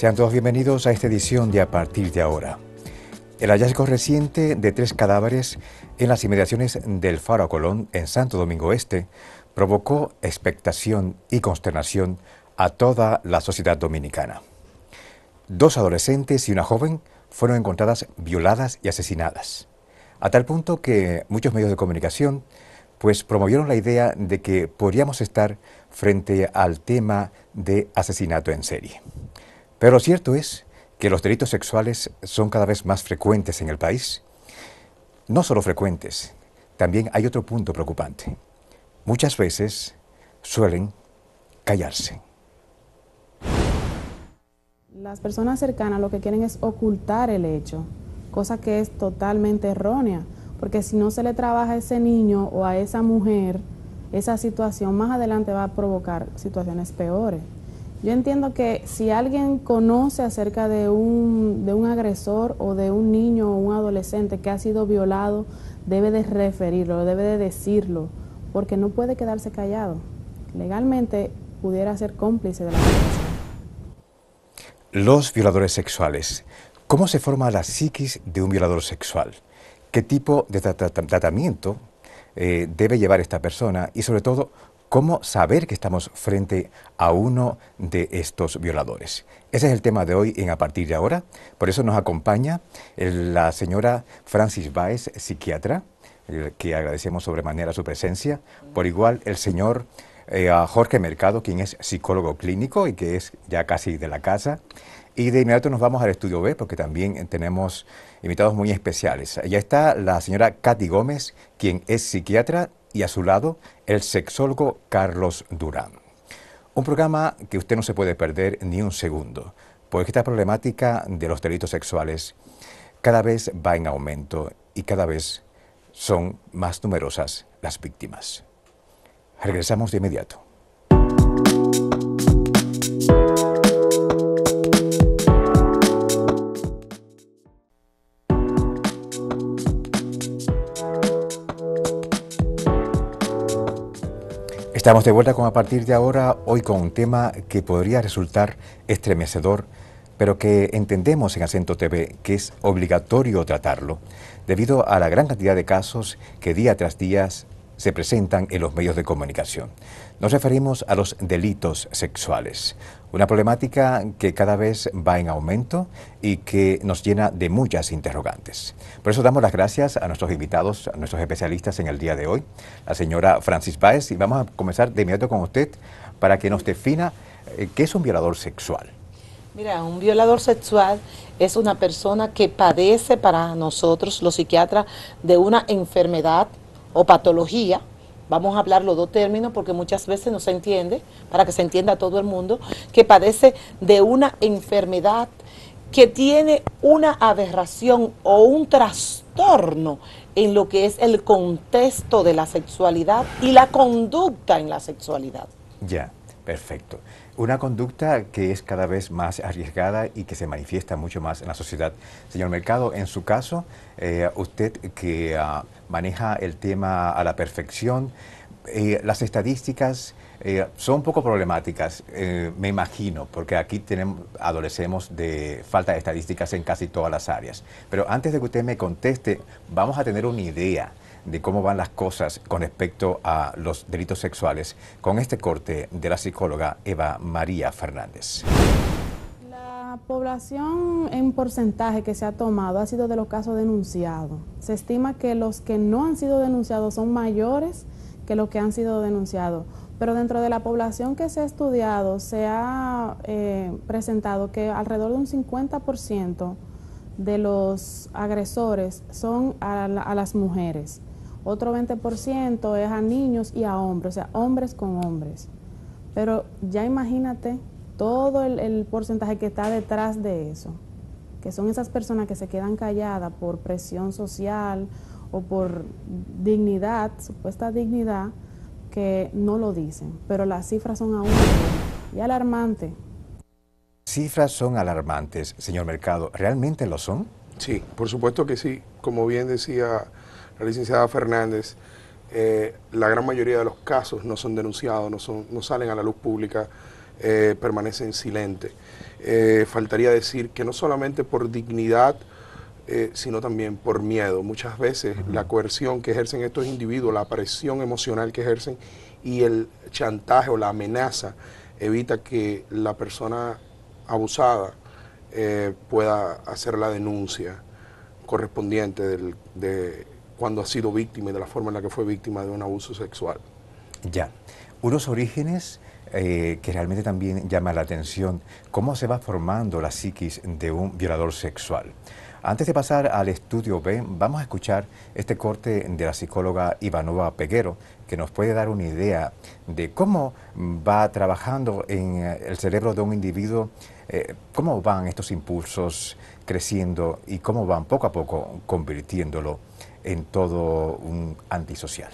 Sean todos bienvenidos a esta edición de A partir de ahora. El hallazgo reciente de tres cadáveres en las inmediaciones del Faro Colón, en Santo Domingo Este, provocó expectación y consternación a toda la sociedad dominicana. Dos adolescentes y una joven fueron encontradas violadas y asesinadas, a tal punto que muchos medios de comunicación pues promovieron la idea de que podríamos estar frente al tema de asesinato en serie. Pero cierto es que los delitos sexuales son cada vez más frecuentes en el país. No solo frecuentes, también hay otro punto preocupante. Muchas veces suelen callarse. Las personas cercanas lo que quieren es ocultar el hecho, cosa que es totalmente errónea, porque si no se le trabaja a ese niño o a esa mujer, esa situación más adelante va a provocar situaciones peores. Yo entiendo que si alguien conoce acerca de un, de un agresor o de un niño o un adolescente que ha sido violado, debe de referirlo, debe de decirlo, porque no puede quedarse callado. Legalmente pudiera ser cómplice de la violencia. Los violadores sexuales. ¿Cómo se forma la psiquis de un violador sexual? ¿Qué tipo de tratamiento eh, debe llevar esta persona? Y sobre todo, ¿Cómo saber que estamos frente a uno de estos violadores? Ese es el tema de hoy en A partir de ahora. Por eso nos acompaña la señora Francis Baez, psiquiatra, que agradecemos sobremanera su presencia. Por igual, el señor eh, Jorge Mercado, quien es psicólogo clínico y que es ya casi de la casa. Y de inmediato nos vamos al estudio B porque también eh, tenemos invitados muy especiales. Allá está la señora Katy Gómez, quien es psiquiatra, y a su lado el sexólogo Carlos Durán. Un programa que usted no se puede perder ni un segundo, porque esta problemática de los delitos sexuales cada vez va en aumento y cada vez son más numerosas las víctimas. Regresamos de inmediato. Estamos de vuelta con a partir de ahora, hoy con un tema que podría resultar estremecedor, pero que entendemos en Acento TV que es obligatorio tratarlo, debido a la gran cantidad de casos que día tras día se presentan en los medios de comunicación. Nos referimos a los delitos sexuales. Una problemática que cada vez va en aumento y que nos llena de muchas interrogantes. Por eso damos las gracias a nuestros invitados, a nuestros especialistas en el día de hoy, la señora Francis Baez, y vamos a comenzar de inmediato con usted para que nos defina eh, qué es un violador sexual. Mira, un violador sexual es una persona que padece para nosotros, los psiquiatras, de una enfermedad o patología vamos a hablar los dos términos porque muchas veces no se entiende, para que se entienda todo el mundo, que padece de una enfermedad que tiene una aberración o un trastorno en lo que es el contexto de la sexualidad y la conducta en la sexualidad. Ya. Perfecto. Una conducta que es cada vez más arriesgada y que se manifiesta mucho más en la sociedad. Señor Mercado, en su caso, eh, usted que ah, maneja el tema a la perfección, eh, las estadísticas eh, son un poco problemáticas, me imagino, porque aquí tenemos, adolecemos de falta de estadísticas en casi todas las áreas. Pero antes de que usted me conteste, vamos a tener una idea de cómo van las cosas con respecto a los delitos sexuales con este corte de la psicóloga Eva María Fernández. La población en porcentaje que se ha tomado ha sido de los casos denunciados. Se estima que los que no han sido denunciados son mayores que los que han sido denunciados. Pero dentro de la población que se ha estudiado, se ha eh, presentado que alrededor de un 50% de los agresores son a las mujeres. Otro 20% es a niños y a hombres, o sea, hombres con hombres. Pero ya imagínate todo el, porcentaje que está detrás de eso, que son esas personas que se quedan calladas por presión social o por dignidad, supuesta dignidad, que no lo dicen, pero las cifras son aún y alarmantes. Cifras son alarmantes, señor Mercado. ¿Realmente lo son? Sí, por supuesto que sí. Como bien decía la licenciada Fernández, eh, la gran mayoría de los casos no son denunciados, no, son, no salen a la luz pública, eh, permanecen silentes. Eh, faltaría decir que no solamente por dignidad, sino también por miedo. Muchas veces la coerción que ejercen estos individuos, la presión emocional que ejercen y el chantaje o la amenaza evita que la persona abusada pueda hacer la denuncia correspondiente del, cuando ha sido víctima y de la forma en la que fue víctima de un abuso sexual. Ya, unos orígenes eh, que realmente también llama la atención, cómo se va formando la psiquis de un violador sexual. Antes de pasar al estudio B, vamos a escuchar este corte de la psicóloga Ivanova Peguero, que nos puede dar una idea de cómo va trabajando en eh, el cerebro de un individuo, eh, cómo van estos impulsos creciendo y cómo van poco a poco convirtiéndolo en todo un antisocial.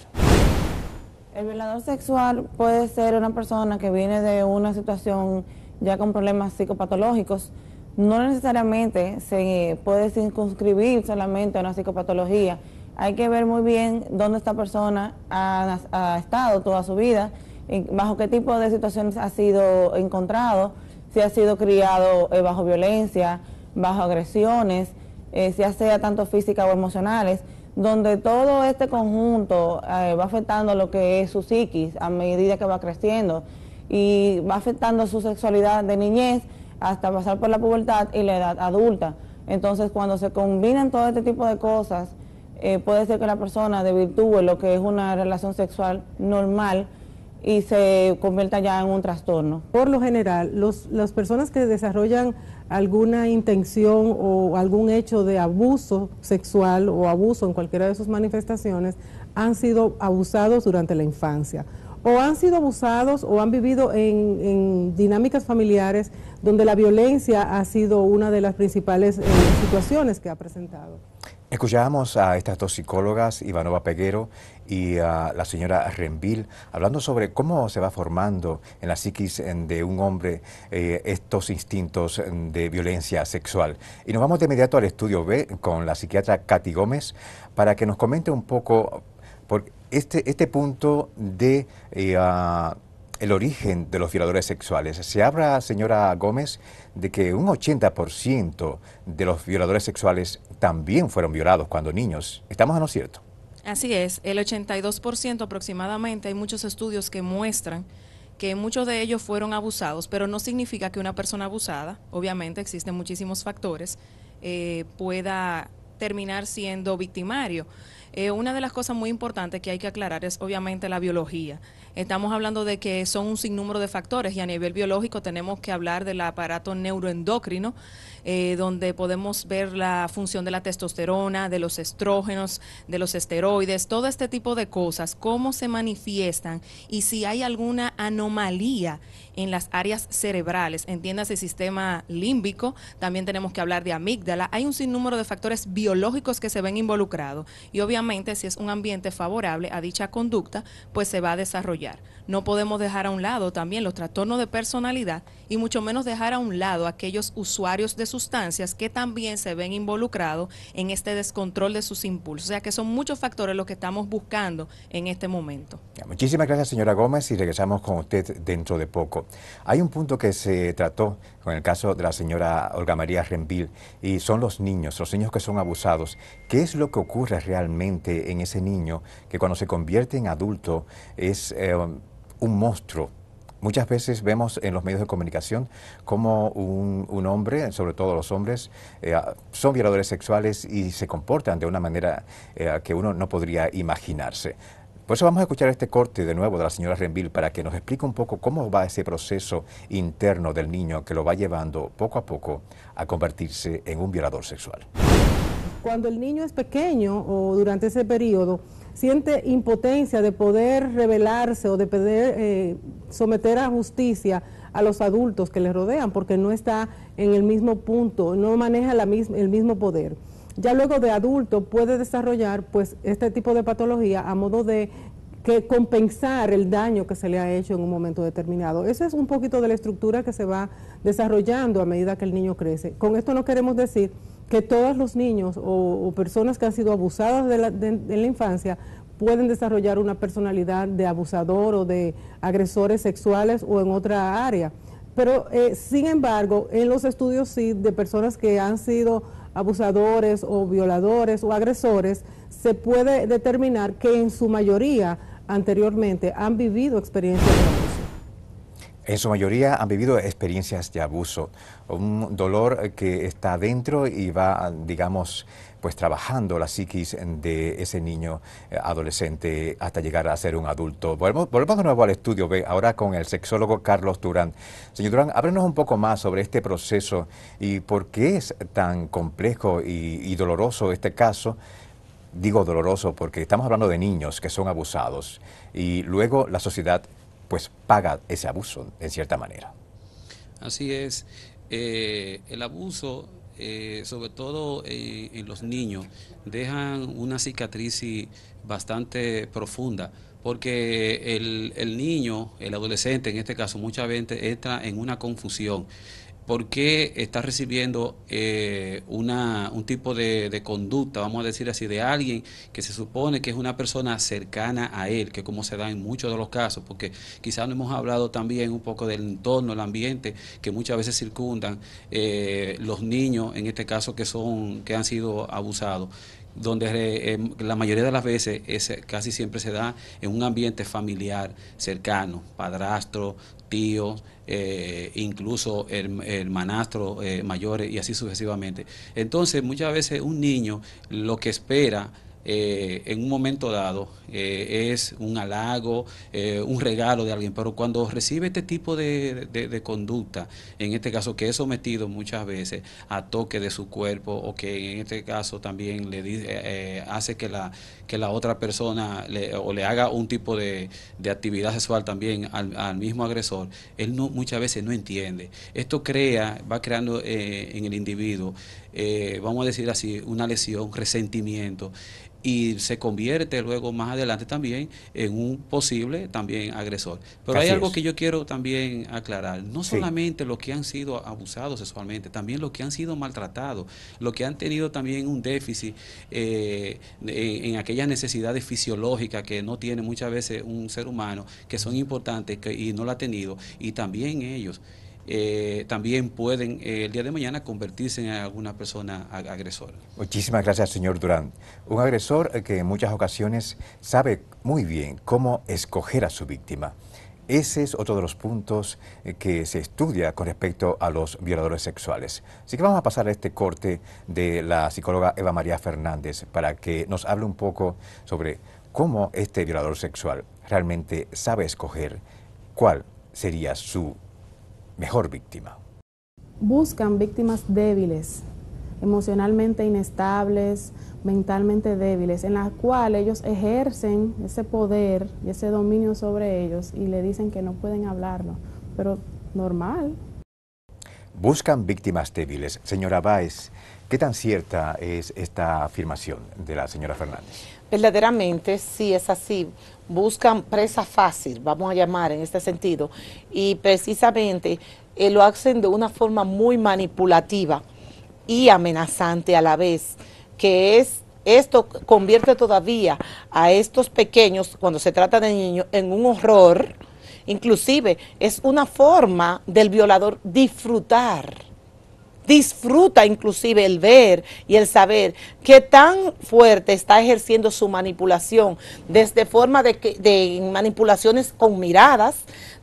El violador sexual puede ser una persona que viene de una situación ya con problemas psicopatológicos. No necesariamente se puede circunscribir solamente a una psicopatología. Hay que ver muy bien dónde esta persona ha, estado toda su vida, bajo qué tipo de situaciones ha sido encontrado, si ha sido criado eh, bajo violencia, bajo agresiones, ya eh, sea tanto física o emocionales donde todo este conjunto eh, va afectando lo que es su psiquis a medida que va creciendo y va afectando su sexualidad de niñez hasta pasar por la pubertad y la edad adulta. Entonces, cuando se combinan todo este tipo de cosas, eh, puede ser que la persona desvirtúe lo que es una relación sexual normal y se convierta ya en un trastorno. Por lo general, los, las personas que desarrollan alguna intención o algún hecho de abuso sexual o abuso en cualquiera de sus manifestaciones han sido abusados durante la infancia o han sido abusados o han vivido en, dinámicas familiares donde la violencia ha sido una de las principales eh, situaciones que ha presentado. Escuchábamos a estas dos psicólogas, Ivanova Peguero y a la señora Renville, hablando sobre cómo se va formando en la psiquis de un hombre eh, estos instintos de violencia sexual. Y nos vamos de inmediato al estudio B con la psiquiatra Katy Gómez para que nos comente un poco por este, este punto de... Eh, ah, el origen de los violadores sexuales. Se habla, señora Gómez, de que un 80% de los violadores sexuales también fueron violados cuando niños. ¿Estamos a lo cierto? Así es, el 82% aproximadamente, hay muchos estudios que muestran que muchos de ellos fueron abusados, pero no significa que una persona abusada, obviamente existen muchísimos factores, eh, pueda terminar siendo victimario. Eh, una de las cosas muy importantes que hay que aclarar es obviamente la biología. Estamos hablando de que son un sinnúmero de factores y a nivel biológico tenemos que hablar del aparato neuroendocrino, eh, donde podemos ver la función de la testosterona, de los estrógenos, de los esteroides, todo este tipo de cosas, cómo se manifiestan y si hay alguna anomalía en las áreas cerebrales, entiendas el sistema límbico, también tenemos que hablar de amígdala, hay un sinnúmero de factores biológicos que se ven involucrados y obviamente si es un ambiente favorable a dicha conducta, pues se va a desarrollar no podemos dejar a un lado también los trastornos de personalidad y mucho menos dejar a un lado aquellos usuarios de sustancias que también se ven involucrados en este descontrol de sus impulsos. O sea que son muchos factores los que estamos buscando en este momento. Muchísimas gracias, señora Gómez, y regresamos con usted dentro de poco. Hay un punto que se trató con el caso de la señora Olga María Renville y son los niños, los niños que son abusados. ¿Qué es lo que ocurre realmente en ese niño que cuando se convierte en adulto es... Eh, un monstruo. Muchas veces vemos en los medios de comunicación cómo un, hombre, sobre todo los hombres, eh, ah, son violadores sexuales y se comportan de una manera eh, que uno no podría imaginarse. Por eso vamos a escuchar este corte de nuevo de la señora Renville para que nos explique un poco cómo va ese proceso interno del niño que lo va llevando poco a poco a convertirse en un violador sexual. Cuando el niño es pequeño o durante ese periodo, siente impotencia de poder rebelarse o de poder eh, someter a justicia a los adultos que le rodean porque no está en el mismo punto, no maneja la el mismo poder. Ya luego de adulto puede desarrollar pues este tipo de patología a modo de que compensar el daño que se le ha hecho en un momento determinado. Esa es un poquito de la estructura que se va desarrollando a medida que el niño crece. Con esto no queremos decir que todos los niños o, personas que han sido abusadas de la, infancia pueden desarrollar una personalidad de abusador o de agresores sexuales o en otra área. Pero, eh, sin embargo, en los estudios sí, de personas que han sido abusadores o violadores o agresores, se puede determinar que en su mayoría anteriormente han vivido experiencias en su mayoría han vivido experiencias de abuso, un dolor que está dentro y va, digamos, pues trabajando la psiquis de ese niño eh, adolescente hasta llegar a ser un adulto. Volvemos, de nuevo al estudio, ahora con el sexólogo Carlos Durán. Señor Durán, háblenos un poco más sobre este proceso y por qué es tan complejo y doloroso este caso digo doloroso porque estamos hablando de niños que son abusados y luego la sociedad pues paga ese abuso en cierta manera. Así es. Eh, el abuso, eh, sobre todo eh, en, los niños, dejan una cicatriz bastante profunda porque el, el, niño, el adolescente en este caso, muchas veces entra en una confusión ¿por qué estás recibiendo eh, una, un tipo de, conducta, vamos a decir así, de alguien que se supone que es una persona cercana a él, que como se da en muchos de los casos, porque quizás no hemos hablado también un poco del entorno, el ambiente que muchas veces circundan eh, los niños, en este caso que son, que han sido abusados donde eh, em, la mayoría de las veces es, casi siempre se da en un ambiente familiar cercano, padrastro, tío eh, incluso el, manastro eh, mayor y así sucesivamente. Entonces, muchas veces un niño lo que espera... Eh, en un momento dado eh, es un halago, un regalo de alguien, pero cuando recibe este tipo de, conducta, en este caso que es sometido muchas veces a toque de su cuerpo o que en este caso también le dice, hace que la, que la otra persona le, o le haga un tipo de, actividad sexual también al, mismo agresor, él no, muchas veces no entiende. Esto crea, va creando eh, en el individuo, eh, vamos a decir así, una lesión, resentimiento y se convierte luego más adelante también en un posible también agresor. Pero hay algo que yo quiero también aclarar, no solamente los que han sido abusados sexualmente, también los que han sido maltratados, los que han tenido también un déficit eh, en, aquellas necesidades fisiológicas que no tiene muchas veces un ser humano, que son importantes que, y no lo ha tenido, y también ellos. Eh, también pueden eh, el día de mañana convertirse en alguna persona agresora. Muchísimas gracias, señor Durán. Un agresor eh, que en muchas ocasiones sabe muy bien cómo escoger a su víctima. Ese es otro de los puntos que se estudia con respecto a los violadores sexuales. Así que vamos a pasar a este corte de la psicóloga Eva María Fernández para que nos hable un poco sobre cómo este violador sexual realmente sabe escoger cuál sería su mejor víctima? Buscan víctimas débiles, emocionalmente inestables, mentalmente débiles, en las cuales ellos ejercen ese poder y ese dominio sobre ellos y le dicen que no pueden hablarlo, pero normal. Buscan víctimas débiles. Señora Báez, ¿qué tan cierta es esta afirmación de la señora Fernández? Verdaderamente sí es así. Buscan presa fácil, vamos a llamar en este sentido, y precisamente eh, lo hacen de una forma muy manipulativa y amenazante a la vez, que es esto convierte todavía a estos pequeños, cuando se trata de niños, en un horror. Inclusive es una forma del violador disfrutar disfruta inclusive el ver y el saber qué tan fuerte está ejerciendo su manipulación, desde forma de, manipulaciones con miradas,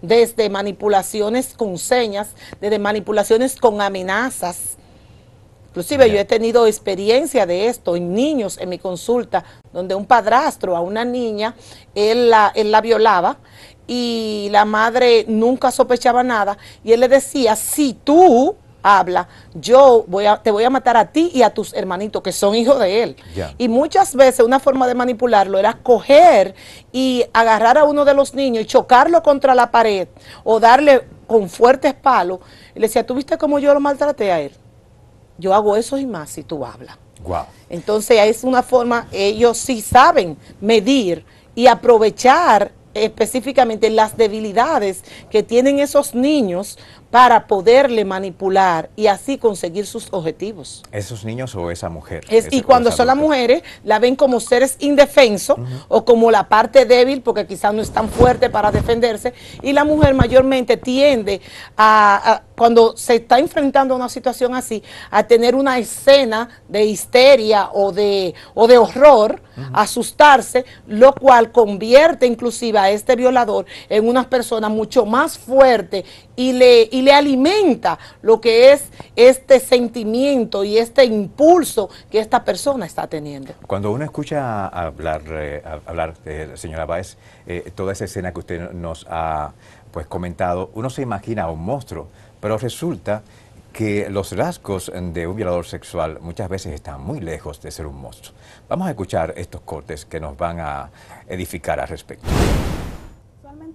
desde manipulaciones con señas, desde manipulaciones con amenazas. Inclusive yo he tenido experiencia de esto en niños en mi consulta, donde un padrastro a una niña, él la, él la violaba y la madre nunca sospechaba nada y él le decía, si tú habla, yo voy a, te voy a matar a ti y a tus hermanitos que son hijos de él. Y muchas veces una forma de manipularlo era coger y agarrar a uno de los niños y chocarlo contra la pared o darle con fuertes palos. le decía, ¿tú viste cómo yo lo maltraté a él? Yo hago eso y más si tú hablas. Entonces es una forma, ellos sí saben medir y aprovechar específicamente las debilidades que tienen esos niños para poderle manipular y así conseguir sus objetivos. Esos niños o esa mujer. y cuando son las mujeres, la ven como seres indefensos o como la parte débil porque quizás no es tan fuerte para defenderse. Y la mujer mayormente tiende a, cuando se está enfrentando a una situación así, a tener una escena de histeria o de, o de horror, asustarse, lo cual convierte inclusive a este violador en una persona mucho más fuerte y le, y le alimenta lo que es este sentimiento y este impulso que esta persona está teniendo. Cuando uno escucha hablar, eh, hablar eh, señora Báez, eh, toda esa escena que usted nos ha pues, comentado, uno se imagina a un monstruo, pero resulta que los rasgos de un violador sexual muchas veces están muy lejos de ser un monstruo. Vamos a escuchar estos cortes que nos van a edificar al respecto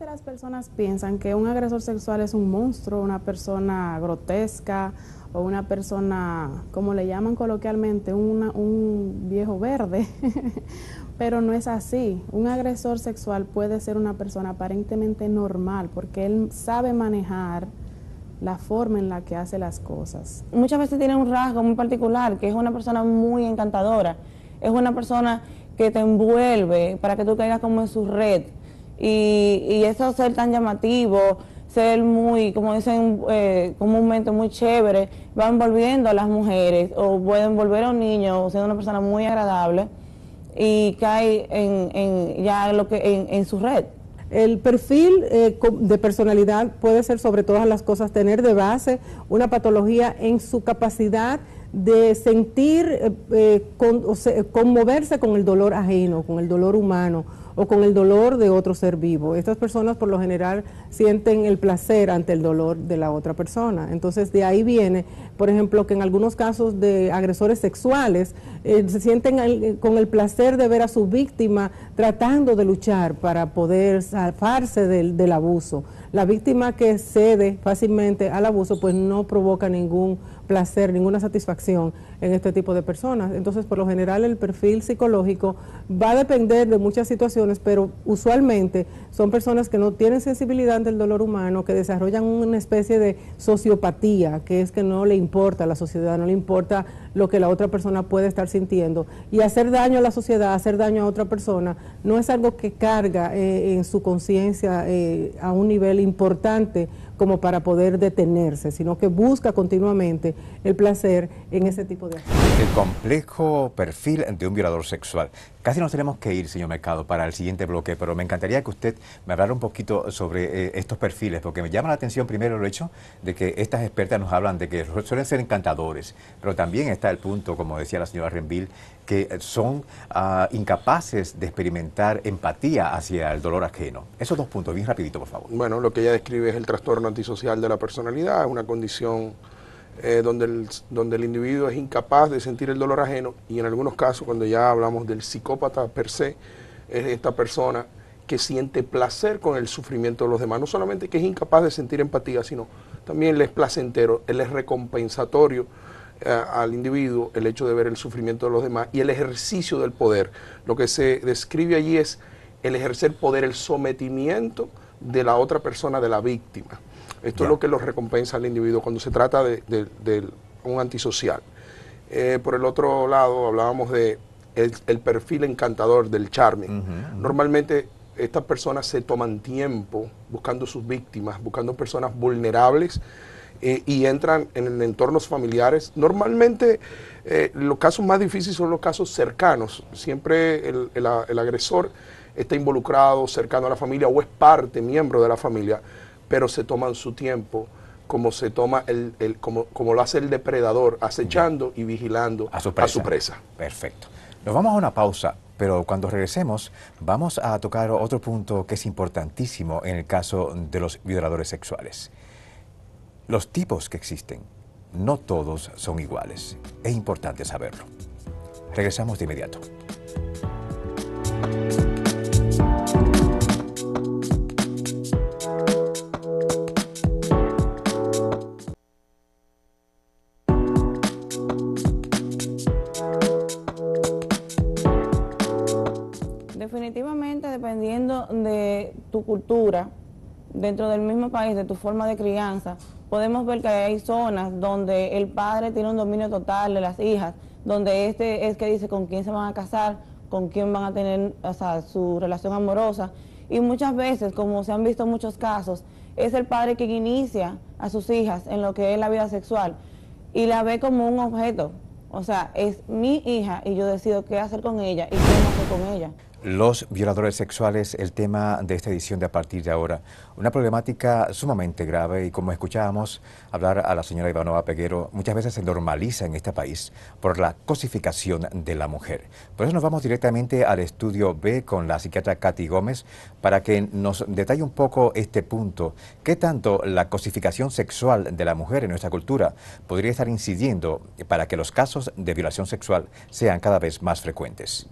las personas piensan que un agresor sexual es un monstruo, una persona grotesca o una persona, como le llaman coloquialmente, un viejo verde, pero no es así. Un agresor sexual puede ser una persona aparentemente normal porque él sabe manejar la forma en la que hace las cosas. Muchas veces tiene un rasgo muy particular, que es una persona muy encantadora, es una persona que te envuelve para que tú caigas como en su red, y, y eso ser tan llamativo, ser muy, como dicen eh, comúnmente, muy chévere, va envolviendo a las mujeres o puede volver a un niño, siendo una persona muy agradable y cae en, en ya lo que en, su red. El perfil eh, de personalidad puede ser sobre todas las cosas tener de base una patología en su capacidad de sentir, eh, eh, conmoverse con el dolor ajeno, con el dolor humano o con el dolor de otro ser vivo. Estas personas por lo general sienten el placer ante el dolor de la otra persona. Entonces de ahí viene, por ejemplo, que en algunos casos de agresores sexuales eh, se sienten eh, con el placer de ver a su víctima tratando de luchar para poder salvarse del abuso. La víctima que cede fácilmente al abuso, pues no provoca ningún placer, ninguna satisfacción en este tipo de personas. Entonces, por lo general, el perfil psicológico va a depender de muchas situaciones, pero usualmente son personas que no tienen sensibilidad del dolor humano, que desarrollan una especie de sociopatía, que es que no le importa la sociedad, no le importa lo que la otra persona puede estar sintiendo. Y hacer daño a la sociedad, hacer daño a otra persona, no es algo que carga eh, en su conciencia eh, a un nivel importante como para poder detenerse, sino que busca continuamente el placer en ese tipo de El complejo perfil de un violador sexual Casi nos tenemos que ir, señor Mercado, para el siguiente bloque, pero me encantaría que usted me hablara un poquito sobre eh, estos perfiles, porque me llama la atención primero el hecho de que estas expertas nos hablan de que suelen ser encantadores, pero también está el punto, como decía la señora Renville, que son ah, incapaces de experimentar empatía hacia el dolor ajeno. Esos dos puntos, bien rapidito, por favor. Bueno, lo que ella describe es el trastorno antisocial de la personalidad, una condición eh, donde, el, donde el individuo es incapaz de sentir el dolor ajeno y en algunos casos, cuando ya hablamos del psicópata per se, es esta persona que siente placer con el sufrimiento de los demás. No solamente que es incapaz de sentir empatía, sino también le es placentero, le es recompensatorio eh, al individuo el hecho de ver el sufrimiento de los demás y el ejercicio del poder. Lo que se describe allí es el ejercer poder, el sometimiento de la otra persona, de la víctima. Esto es lo que los recompensa al individuo cuando se trata de, un antisocial. Eh, por el otro lado, hablábamos del perfil encantador del charming. Normalmente estas personas se toman tiempo buscando sus víctimas, buscando personas vulnerables eh, y entran en entornos familiares. Normalmente eh, los casos más difíciles son los casos cercanos. Siempre el agresor está involucrado, cercano a la familia o es parte, miembro de la familia pero se toman su tiempo como se toma el, como, lo hace el depredador, acechando y vigilando a su, su, presa. Perfecto. Nos vamos a una pausa, pero cuando regresemos vamos a tocar otro punto que es importantísimo en el caso de los violadores sexuales. Los tipos que existen, no todos son iguales. Es importante saberlo. Regresamos de inmediato. de tu cultura, dentro del mismo país, de tu forma de crianza, podemos ver que hay zonas donde el padre tiene un dominio total de las hijas, donde este es que dice con quién se van a casar, con quién van a tener o sea, su relación amorosa. Y muchas veces, como se han visto muchos casos, es el padre quien inicia a sus hijas en lo que es la vida sexual y la ve como un objeto. O sea, es mi hija y yo decido qué hacer con ella y ella. Los violadores sexuales, el tema de esta edición de a partir de ahora. Una problemática sumamente grave y como escuchábamos hablar a la señora Ivanova Peguero, muchas veces se normaliza en este país por la cosificación de la mujer. Por eso nos vamos directamente al estudio B con la psiquiatra Katy Gómez para que nos detalle un poco este punto. ¿Qué tanto la cosificación sexual de la mujer en nuestra cultura podría estar incidiendo para que los casos de violación sexual sean cada vez más frecuentes?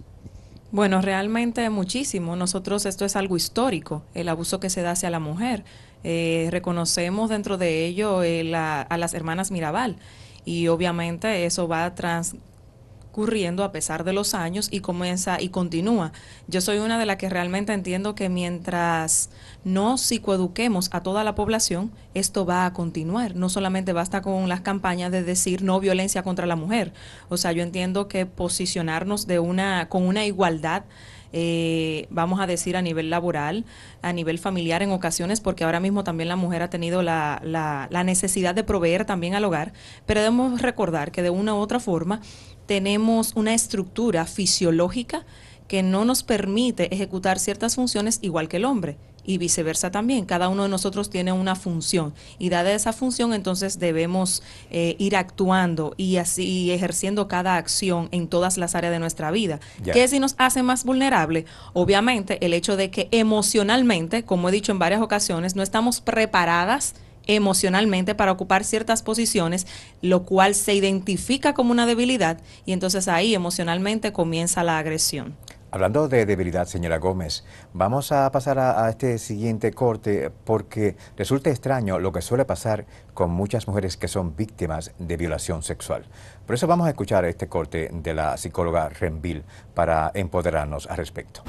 Bueno, realmente muchísimo. Nosotros esto es algo histórico, el abuso que se da hacia la mujer. Eh, reconocemos dentro de ello eh, a las hermanas Mirabal y obviamente eso va trans, ocurriendo a pesar de los años y comienza y continúa. Yo soy una de las que realmente entiendo que mientras no psicoeduquemos a toda la población, esto va a continuar. No solamente basta con las campañas de decir no violencia contra la mujer. O sea, yo entiendo que posicionarnos de una con una igualdad eh, vamos a decir, a nivel laboral, a nivel familiar en ocasiones, porque ahora mismo también la mujer ha tenido la, la, la necesidad de proveer también al hogar, pero debemos recordar que de una u otra forma tenemos una estructura fisiológica que no nos permite ejecutar ciertas funciones igual que el hombre y viceversa también. Cada uno de nosotros tiene una función y dada esa función entonces debemos eh, ir actuando y así ejerciendo cada acción en todas las áreas de nuestra vida. que ¿Qué si nos hace más vulnerable? Obviamente el hecho de que emocionalmente, como he dicho en varias ocasiones, no estamos preparadas emocionalmente para ocupar ciertas posiciones, lo cual se identifica como una debilidad y entonces ahí emocionalmente comienza la agresión. Hablando de debilidad, señora Gómez, vamos a pasar a, este siguiente corte porque resulta extraño lo que suele pasar con muchas mujeres que son víctimas de violación sexual. Por eso vamos a escuchar este corte de la psicóloga Renville para empoderarnos al respecto.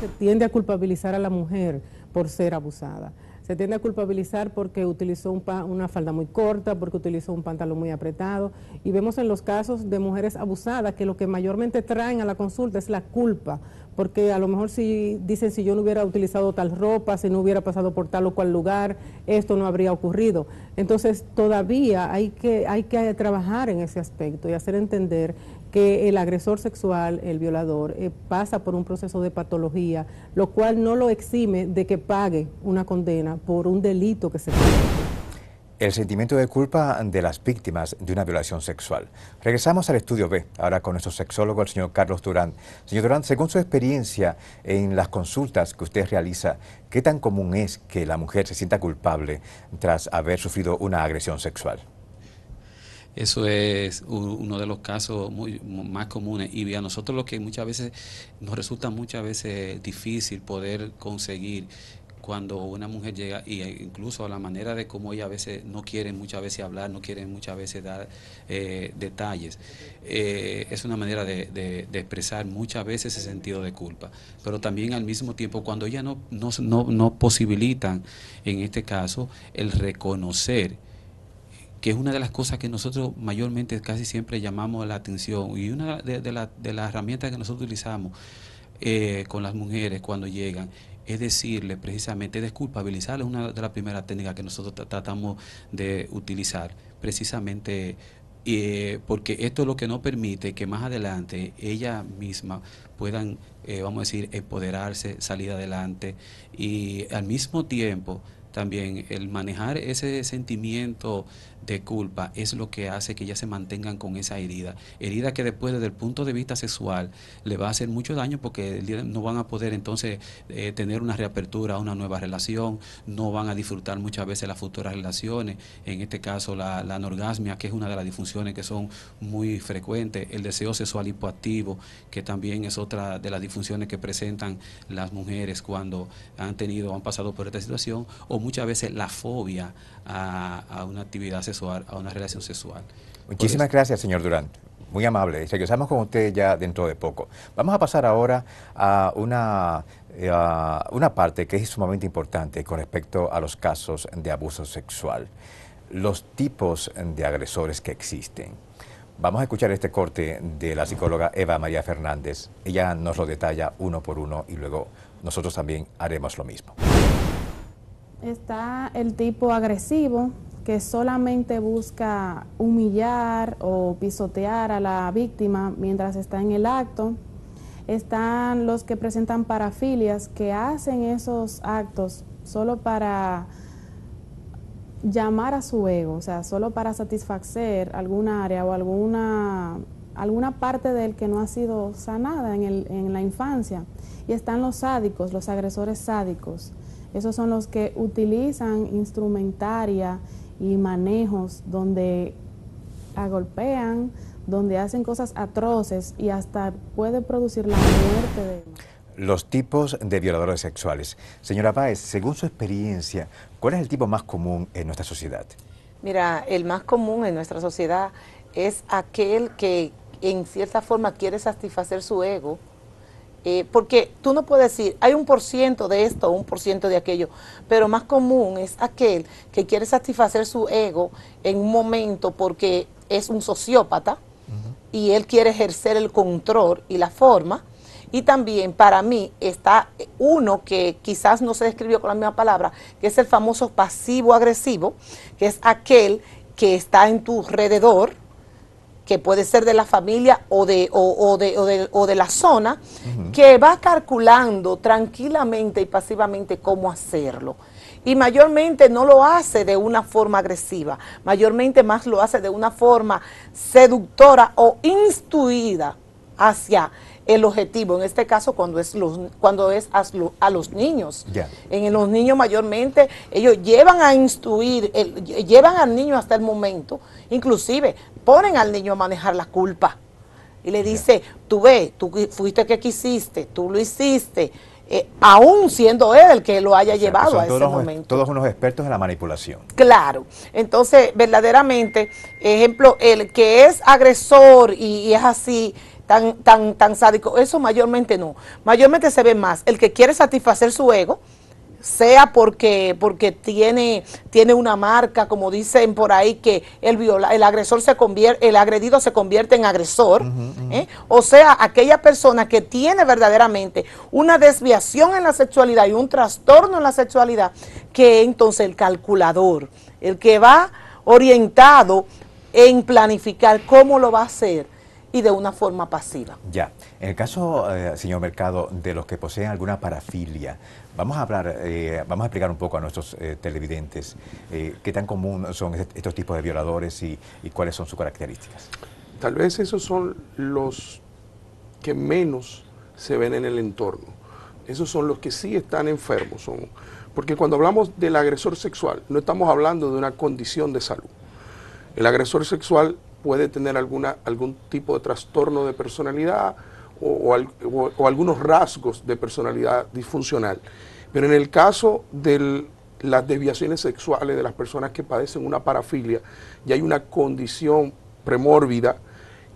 Se tiende a culpabilizar a la mujer por ser abusada se tiende a culpabilizar porque utilizó una falda muy corta, porque utilizó un pantalón muy apretado. Y vemos en los casos de mujeres abusadas que lo que mayormente traen a la consulta es la culpa, porque a lo mejor si dicen si yo no hubiera utilizado tal ropa, si no hubiera pasado por tal o cual lugar, esto no habría ocurrido. Entonces todavía hay que, hay que trabajar en ese aspecto y hacer entender que el agresor sexual, el violador, eh, pasa por un proceso de patología, lo cual no lo exime de que pague una condena por un delito que se comete. El sentimiento de culpa de las víctimas de una violación sexual. Regresamos al estudio B, ahora con nuestro sexólogo, el señor Carlos Durán. Señor Durán, según su experiencia en las consultas que usted realiza, ¿qué tan común es que la mujer se sienta culpable tras haber sufrido una agresión sexual? Eso es uno de los casos muy, más comunes. Y a nosotros lo que muchas veces nos resulta muchas veces difícil poder conseguir cuando una mujer llega y eh, incluso a la manera de cómo ella a veces no quiere muchas veces hablar, no quiere muchas veces dar eh, detalles, eh, es una manera de, expresar muchas veces ese sentido de culpa. Pero también al mismo tiempo cuando ella no, no, no posibilitan, en este caso, el reconocer que es una de las cosas que nosotros mayormente casi siempre llamamos la atención y una de, las herramientas que nosotros utilizamos eh, con las mujeres cuando llegan es decirle precisamente desculpabilizarles, es una de las primeras técnicas que nosotros tratamos de utilizar precisamente eh, porque esto es lo que nos permite que más adelante ellas mismas puedan, eh, vamos a decir, empoderarse, salir adelante y al mismo tiempo también el manejar ese sentimiento de culpa es lo que hace que ellas se mantengan con esa herida. Herida que después desde el punto de vista sexual le va a hacer mucho daño porque no van a poder entonces eh, tener una reapertura, una nueva relación, no van a disfrutar muchas veces las futuras relaciones, en este caso la, la anorgasmia, que es una de las disfunciones que son muy frecuentes, el deseo sexual hipoactivo, que también es otra de las disfunciones que presentan las mujeres cuando han tenido, han pasado por esta situación, o muchas veces la fobia a una actividad sexual a una relación sexual. Muchísimas gracias, señor Durán. Muy amable. Regresamos con usted ya dentro de poco. Vamos a pasar ahora a una, eh, a una parte que es sumamente importante con respecto a los casos de abuso sexual. Los tipos de agresores que existen. Vamos a escuchar este corte de la psicóloga Eva María Fernández. Ella nos lo detalla uno por uno y luego nosotros también haremos lo mismo. Está el tipo agresivo, que solamente busca humillar o pisotear a la víctima mientras está en el acto. Están los que presentan parafilias, que hacen esos actos solo para llamar a su ego, o sea, solo para satisfacer alguna área o alguna, alguna parte del que no ha sido sanada en, el, en la infancia. Y están los sádicos, los agresores sádicos. Esos son los que utilizan instrumentaria y manejos donde agolpean, donde hacen cosas atroces y hasta puede producir la muerte de los tipos de violadores sexuales. Señora Baez, según su experiencia, ¿cuál es el tipo más común en nuestra sociedad? Mira, el más común en nuestra sociedad es aquel que en cierta forma quiere satisfacer su ego eh, porque tú no puedes decir, hay un por ciento de esto un por ciento de aquello, pero más común es aquel que quiere satisfacer su ego en un momento porque es un sociópata y él quiere ejercer el control y la forma. Y también para mí está uno que quizás no se describió con la misma palabra, que es el famoso pasivo agresivo, que es aquel que está en tu alrededor, que puede ser de la familia o de, o, de, la zona, que va calculando tranquilamente y pasivamente cómo hacerlo. Y mayormente no lo hace de una forma agresiva, mayormente más lo hace de una forma seductora o instruida hacia el objetivo, en este caso cuando es, los, cuando es a, los niños. En los niños mayormente, ellos llevan a instruir, llevan al niño hasta el momento, inclusive ponen al niño a manejar la culpa. Y le dice, tú ves, tú fuiste que quisiste, tú lo hiciste, eh, aún siendo él el que lo haya llevado a ese momento. Todos unos expertos en la manipulación. Claro, entonces verdaderamente, ejemplo, el que es agresor y, y es así, tan, tan, tan sádico. Eso mayormente no. Mayormente se ve más el que quiere satisfacer su ego, sea porque, porque tiene, tiene una marca, como dicen por ahí, que el, viola, el agresor se convierte, el agredido se convierte en agresor, ¿eh? o sea, aquella persona que tiene verdaderamente una desviación en la sexualidad y un trastorno en la sexualidad, que entonces el calculador, el que va orientado en planificar cómo lo va a hacer, y de una forma pasiva. Ya, en el caso, eh, señor Mercado, de los que poseen alguna parafilia, vamos a hablar, eh, vamos a explicar un poco a nuestros eh, televidentes qué tan común son estos tipos de violadores y, cuáles son sus características. Tal vez esos son los que menos se ven en el entorno. Esos son los que sí están enfermos. Son, porque cuando hablamos del agresor sexual, no estamos hablando de una condición de salud. El agresor sexual puede tener alguna, algún tipo de trastorno de personalidad o, algunos rasgos de personalidad disfuncional. Pero en el caso de las desviaciones sexuales de las personas que padecen una parafilia, ya hay una condición premórbida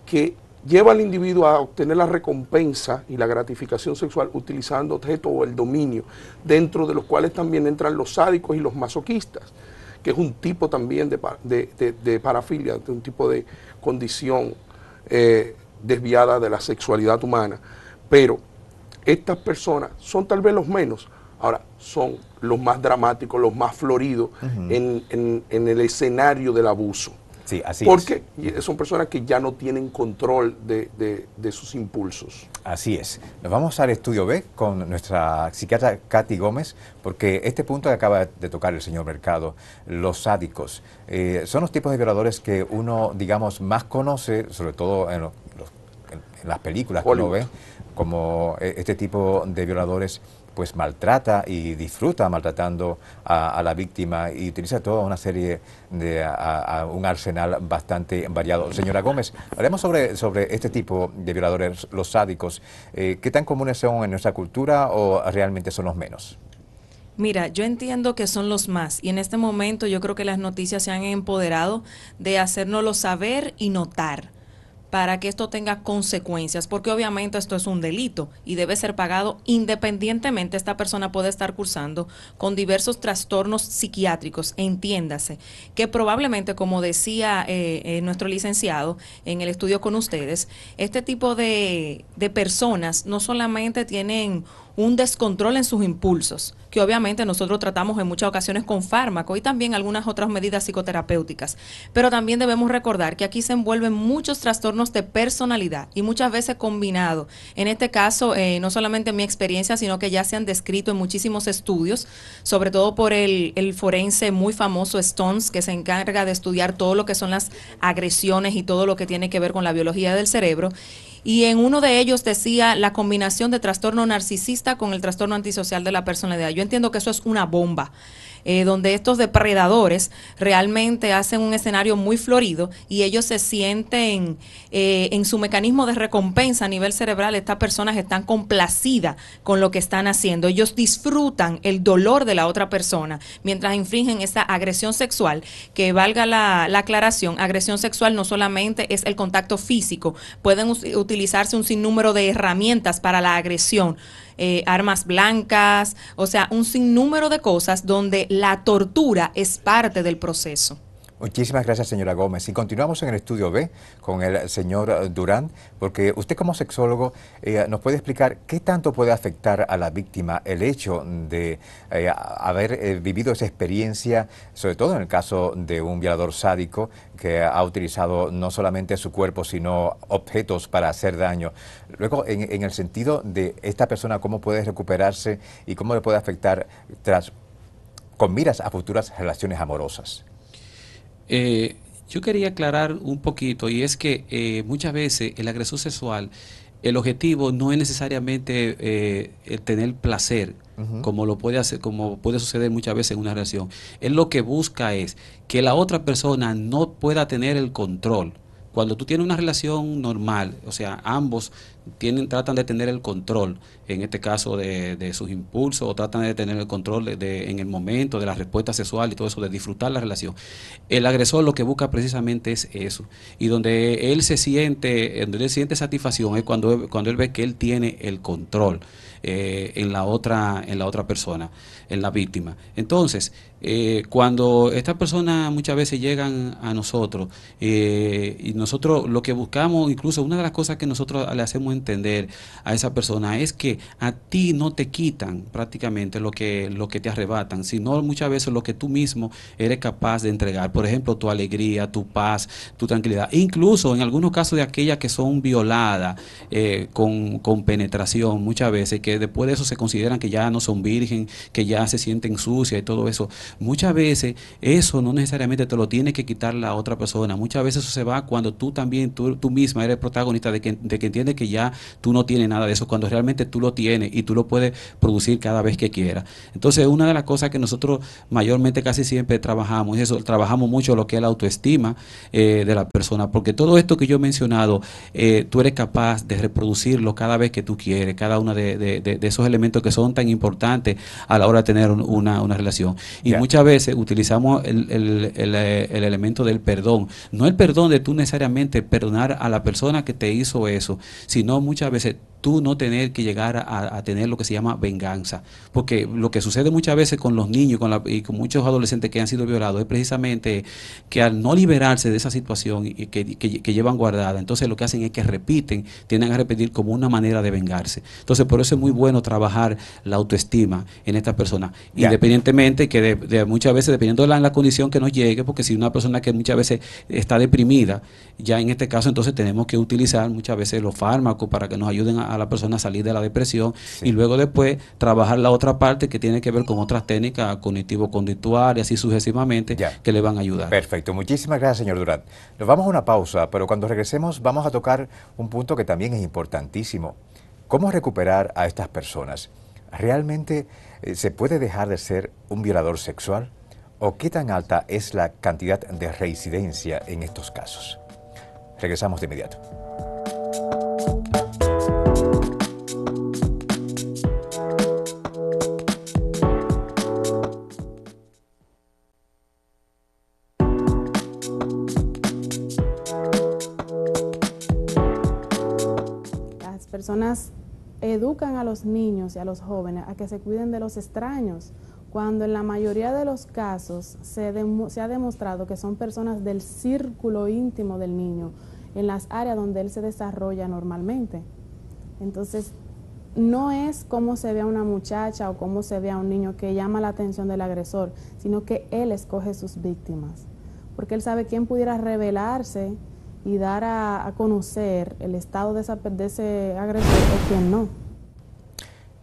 que lleva al individuo a obtener la recompensa y la gratificación sexual utilizando objetos o el dominio, dentro de los cuales también entran los sádicos y los masoquistas que es un tipo también de, de, de, parafilia, un tipo de condición eh, desviada de la sexualidad humana. Pero estas personas son tal vez los menos, ahora son los más dramáticos, los más floridos en, el escenario del abuso. Sí, así Porque son personas que ya no tienen control de, de sus impulsos. Así es. Nos vamos al estudio B con nuestra psiquiatra Katy Gómez, porque este punto que acaba de tocar el señor Mercado, los sádicos, eh, son los tipos de violadores que uno, digamos, más conoce, sobre todo en, las películas que uno ve, como e, este tipo de violadores pues maltrata y disfruta maltratando a, la víctima y utiliza toda una serie de un arsenal bastante variado. Señora Gómez, hablemos sobre, sobre este tipo de violadores, los sádicos. Eh, ¿Qué tan comunes son en nuestra cultura o realmente son los menos? Mira, yo entiendo que son los más y en este momento yo creo que las noticias se han empoderado de hacérnoslo saber y notar para que esto tenga consecuencias, porque obviamente esto es un delito y debe ser pagado independientemente. Esta persona puede estar cursando con diversos trastornos psiquiátricos, entiéndase, que probablemente, como decía eh, eh, nuestro licenciado en el estudio con ustedes, este tipo de personas no solamente tienen un descontrol en sus impulsos, que obviamente nosotros tratamos en muchas ocasiones con fármaco y también algunas otras medidas psicoterapéuticas. Pero también debemos recordar que aquí se envuelven muchos trastornos de personalidad y muchas veces combinado. En este caso, eh, no solamente mi experiencia, sino que ya se han descrito en muchísimos estudios, sobre todo por el forense muy famoso Stones, que se encarga de estudiar todo lo que son las agresiones y todo lo que tiene que ver con la biología del cerebro y en uno de ellos decía la combinación de trastorno narcisista con el trastorno antisocial de la personalidad. Yo entiendo que eso es una bomba. Eh, donde estos depredadores realmente hacen un escenario muy florido y ellos se sienten eh, en su mecanismo de recompensa a nivel cerebral, estas personas están complacidas con lo que están haciendo, ellos disfrutan el dolor de la otra persona mientras infringen esa agresión sexual, que valga la, la aclaración, agresión sexual no solamente es el contacto físico, pueden utilizarse un sinnúmero de herramientas para la agresión. Eh, armas blancas, o sea, un sinnúmero de cosas donde la tortura es parte del proceso. Muchísimas gracias, señora Gómez. Y continuamos en el estudio B con el señor Durán, porque usted como sexólogo eh, nos puede explicar qué tanto puede afectar a la víctima el hecho de eh, haber eh, vivido esa experiencia, sobre todo en el caso de un violador sádico que ha utilizado no solamente su cuerpo, sino objetos para hacer daño. Luego, en, en el sentido de esta persona, cómo puede recuperarse y cómo le puede afectar tras, con miras a futuras relaciones amorosas. Eh, yo quería aclarar un poquito y es que eh, muchas veces el agresor sexual, el objetivo no es necesariamente eh, tener placer, como lo puede hacer, como puede suceder muchas veces en una relación. Él lo que busca es que la otra persona no pueda tener el control cuando tú tienes una relación normal, o sea, ambos tienen, tratan de tener el control, en este caso de, de sus impulsos, o tratan de tener el control en el momento de la respuesta sexual y todo eso, de disfrutar la relación. El agresor lo que busca precisamente es eso. Y donde él se siente, donde él siente satisfacción es cuando, cuando él ve que él tiene el control eh, en, la otra, en la otra persona, en la víctima. Entonces, eh, cuando estas personas muchas veces llegan a nosotros eh, y nosotros lo que buscamos, incluso una de las cosas que nosotros le hacemos entender a esa persona es que a ti no te quitan prácticamente lo que, lo que te arrebatan, sino muchas veces lo que tú mismo eres capaz de entregar. Por ejemplo, tu alegría, tu paz, tu tranquilidad. E incluso en algunos casos de aquellas que son violadas eh, con, con penetración muchas veces, que después de eso se consideran que ya no son virgen, que ya se sienten sucias y todo eso Muchas veces eso no necesariamente te lo tiene que quitar la otra persona. Muchas veces eso se va cuando tú también, tú, misma eres protagonista de que, de que entiendes que ya tú no tienes nada de eso, cuando realmente tú lo tienes y tú lo puedes producir cada vez que quieras. Entonces, una de las cosas que nosotros mayormente casi siempre trabajamos, eso, trabajamos mucho lo que es la autoestima eh, de la persona, porque todo esto que yo he mencionado, eh, tú eres capaz de reproducirlo cada vez que tú quieres, cada uno de, esos elementos que son tan importantes a la hora de tener una, relación. Y muchas veces utilizamos eh, el, elemento del perdón. No el perdón de tú necesariamente perdonar a la persona que te hizo eso, sino muchas veces tú no tener que llegar a, tener lo que se llama venganza. Porque lo que sucede muchas veces con los niños con la, y con muchos adolescentes que han sido violados es precisamente que al no liberarse de esa situación y que, llevan guardada, entonces lo que hacen es que repiten, tienen a repetir como una manera de vengarse. Entonces por eso es muy bueno trabajar la autoestima en estas personas, independientemente que de, muchas veces, dependiendo de la, condición que nos llegue, porque si una persona que muchas veces está deprimida, ya en este caso entonces tenemos que utilizar muchas veces los fármacos para que nos ayuden a, la persona a salir de la depresión y luego después trabajar la otra parte que tiene que ver con otras técnicas cognitivo-conductuales, así sucesivamente, que le van a ayudar. Perfecto, muchísimas gracias señor Durán. Nos vamos a una pausa, pero cuando regresemos vamos a tocar un punto que también es importantísimo. ¿Cómo recuperar a estas personas? Realmente eh, ¿Se puede dejar de ser un violador sexual? ¿O qué tan alta es la cantidad de reincidencia en estos casos? Regresamos de inmediato. Las personas educan a los niños y a los jóvenes a que se cuiden de los extraños, cuando en la mayoría de los casos se, se ha demostrado que son personas del círculo íntimo del niño, en las áreas donde él se desarrolla normalmente. Entonces, no es cómo se ve a una muchacha o cómo se ve a un niño que llama la atención del agresor, sino que él escoge sus víctimas, porque él sabe quién pudiera rebelarse y dar a, conocer el estado de, esa, de ese agresor o quien no.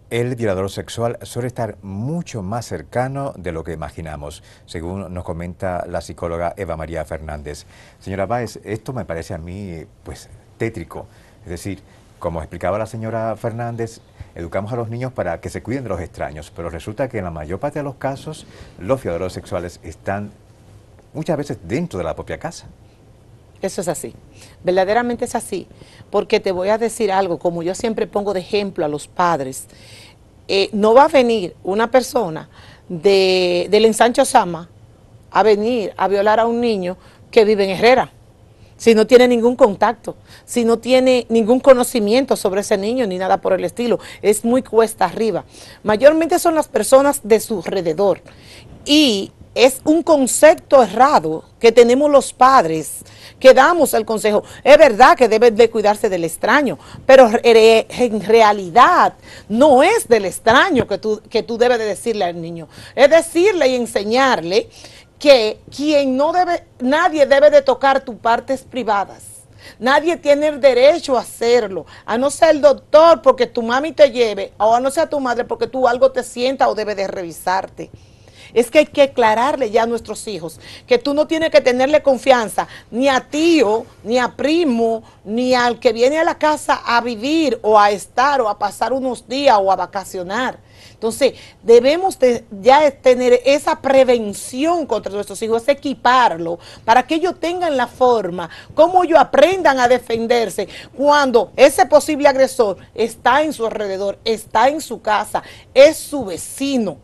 El violador sexual suele estar mucho más cercano de lo que imaginamos, según nos comenta la psicóloga Eva María Fernández. Señora Báez, esto me parece a mí pues tétrico. Es decir, como explicaba la señora Fernández, educamos a los niños para que se cuiden de los extraños, pero resulta que en la mayor parte de los casos los violadores sexuales están muchas veces dentro de la propia casa. Eso es así. Verdaderamente es así. Porque te voy a decir algo, como yo siempre pongo de ejemplo a los padres, eh, no va a venir una persona de, del ensancho Sama a venir a violar a un niño que vive en Herrera, si no tiene ningún contacto, si no tiene ningún conocimiento sobre ese niño ni nada por el estilo. Es muy cuesta arriba. Mayormente son las personas de su alrededor. Y es un concepto errado que tenemos los padres, que damos el consejo. Es verdad que debe de cuidarse del extraño, pero en realidad no es del extraño que tú, que tú debes de decirle al niño. Es decirle y enseñarle que quien no debe, nadie debe de tocar tus partes privadas. Nadie tiene el derecho a hacerlo, a no ser el doctor porque tu mami te lleve, o a no ser tu madre porque tú algo te sienta o debe de revisarte. Es que hay que aclararle ya a nuestros hijos que tú no tienes que tenerle confianza ni a tío, ni a primo, ni al que viene a la casa a vivir o a estar o a pasar unos días o a vacacionar. Entonces, debemos ya tener esa prevención contra nuestros hijos, equiparlo, para que ellos tengan la forma, cómo ellos aprendan a defenderse cuando ese posible agresor está en su alrededor, está en su casa, es su vecino.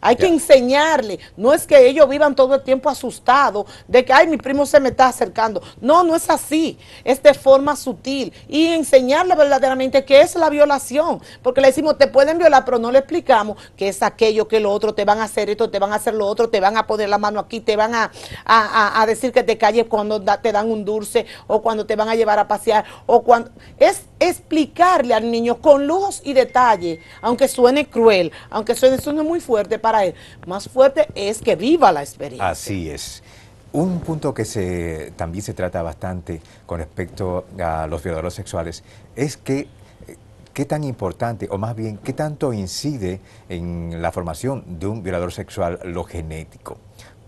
Hay que enseñarle. No es que ellos vivan todo el tiempo asustados de que, ay, mi primo se me está acercando. No, no es así. Es de forma sutil. Y enseñarle verdaderamente que es la violación. Porque le decimos, te pueden violar, pero no le explicamos que es aquello, que lo otro, te van a hacer esto, te van a hacer lo otro, te van a poner la mano aquí, te van a, decir que te calles cuando te dan un dulce o cuando te van a llevar a pasear o cuando... Es explicarle al niño con lujos y detalle, aunque suene cruel, aunque suene, muy fuerte para él, más fuerte es que viva la experiencia. Así es. Un punto que se, también se trata bastante con respecto a los violadores sexuales es que eh, qué tan importante, o más bien, qué tanto incide en la formación de un violador sexual lo genético.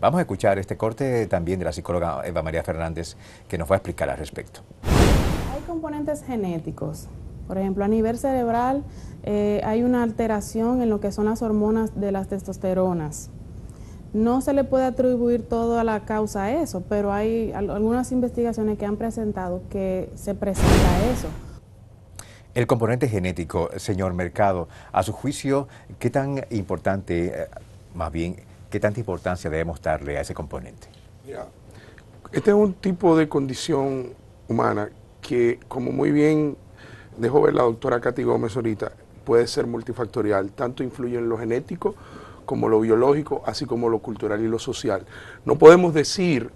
Vamos a escuchar este corte también de la psicóloga Eva María Fernández, que nos va a explicar al respecto componentes genéticos. Por ejemplo, a nivel cerebral eh, hay una alteración en lo que son las hormonas de las testosteronas. No se le puede atribuir todo a la causa a eso, pero hay algunas investigaciones que han presentado que se presenta eso. El componente genético, señor Mercado, a su juicio, ¿qué tan importante, eh, más bien, qué tanta importancia debemos darle a ese componente? este es un tipo de condición humana que, como muy bien dejó ver la doctora Katy Gómez ahorita, puede ser multifactorial, tanto influye en lo genético como lo biológico, así como lo cultural y lo social. No podemos decir,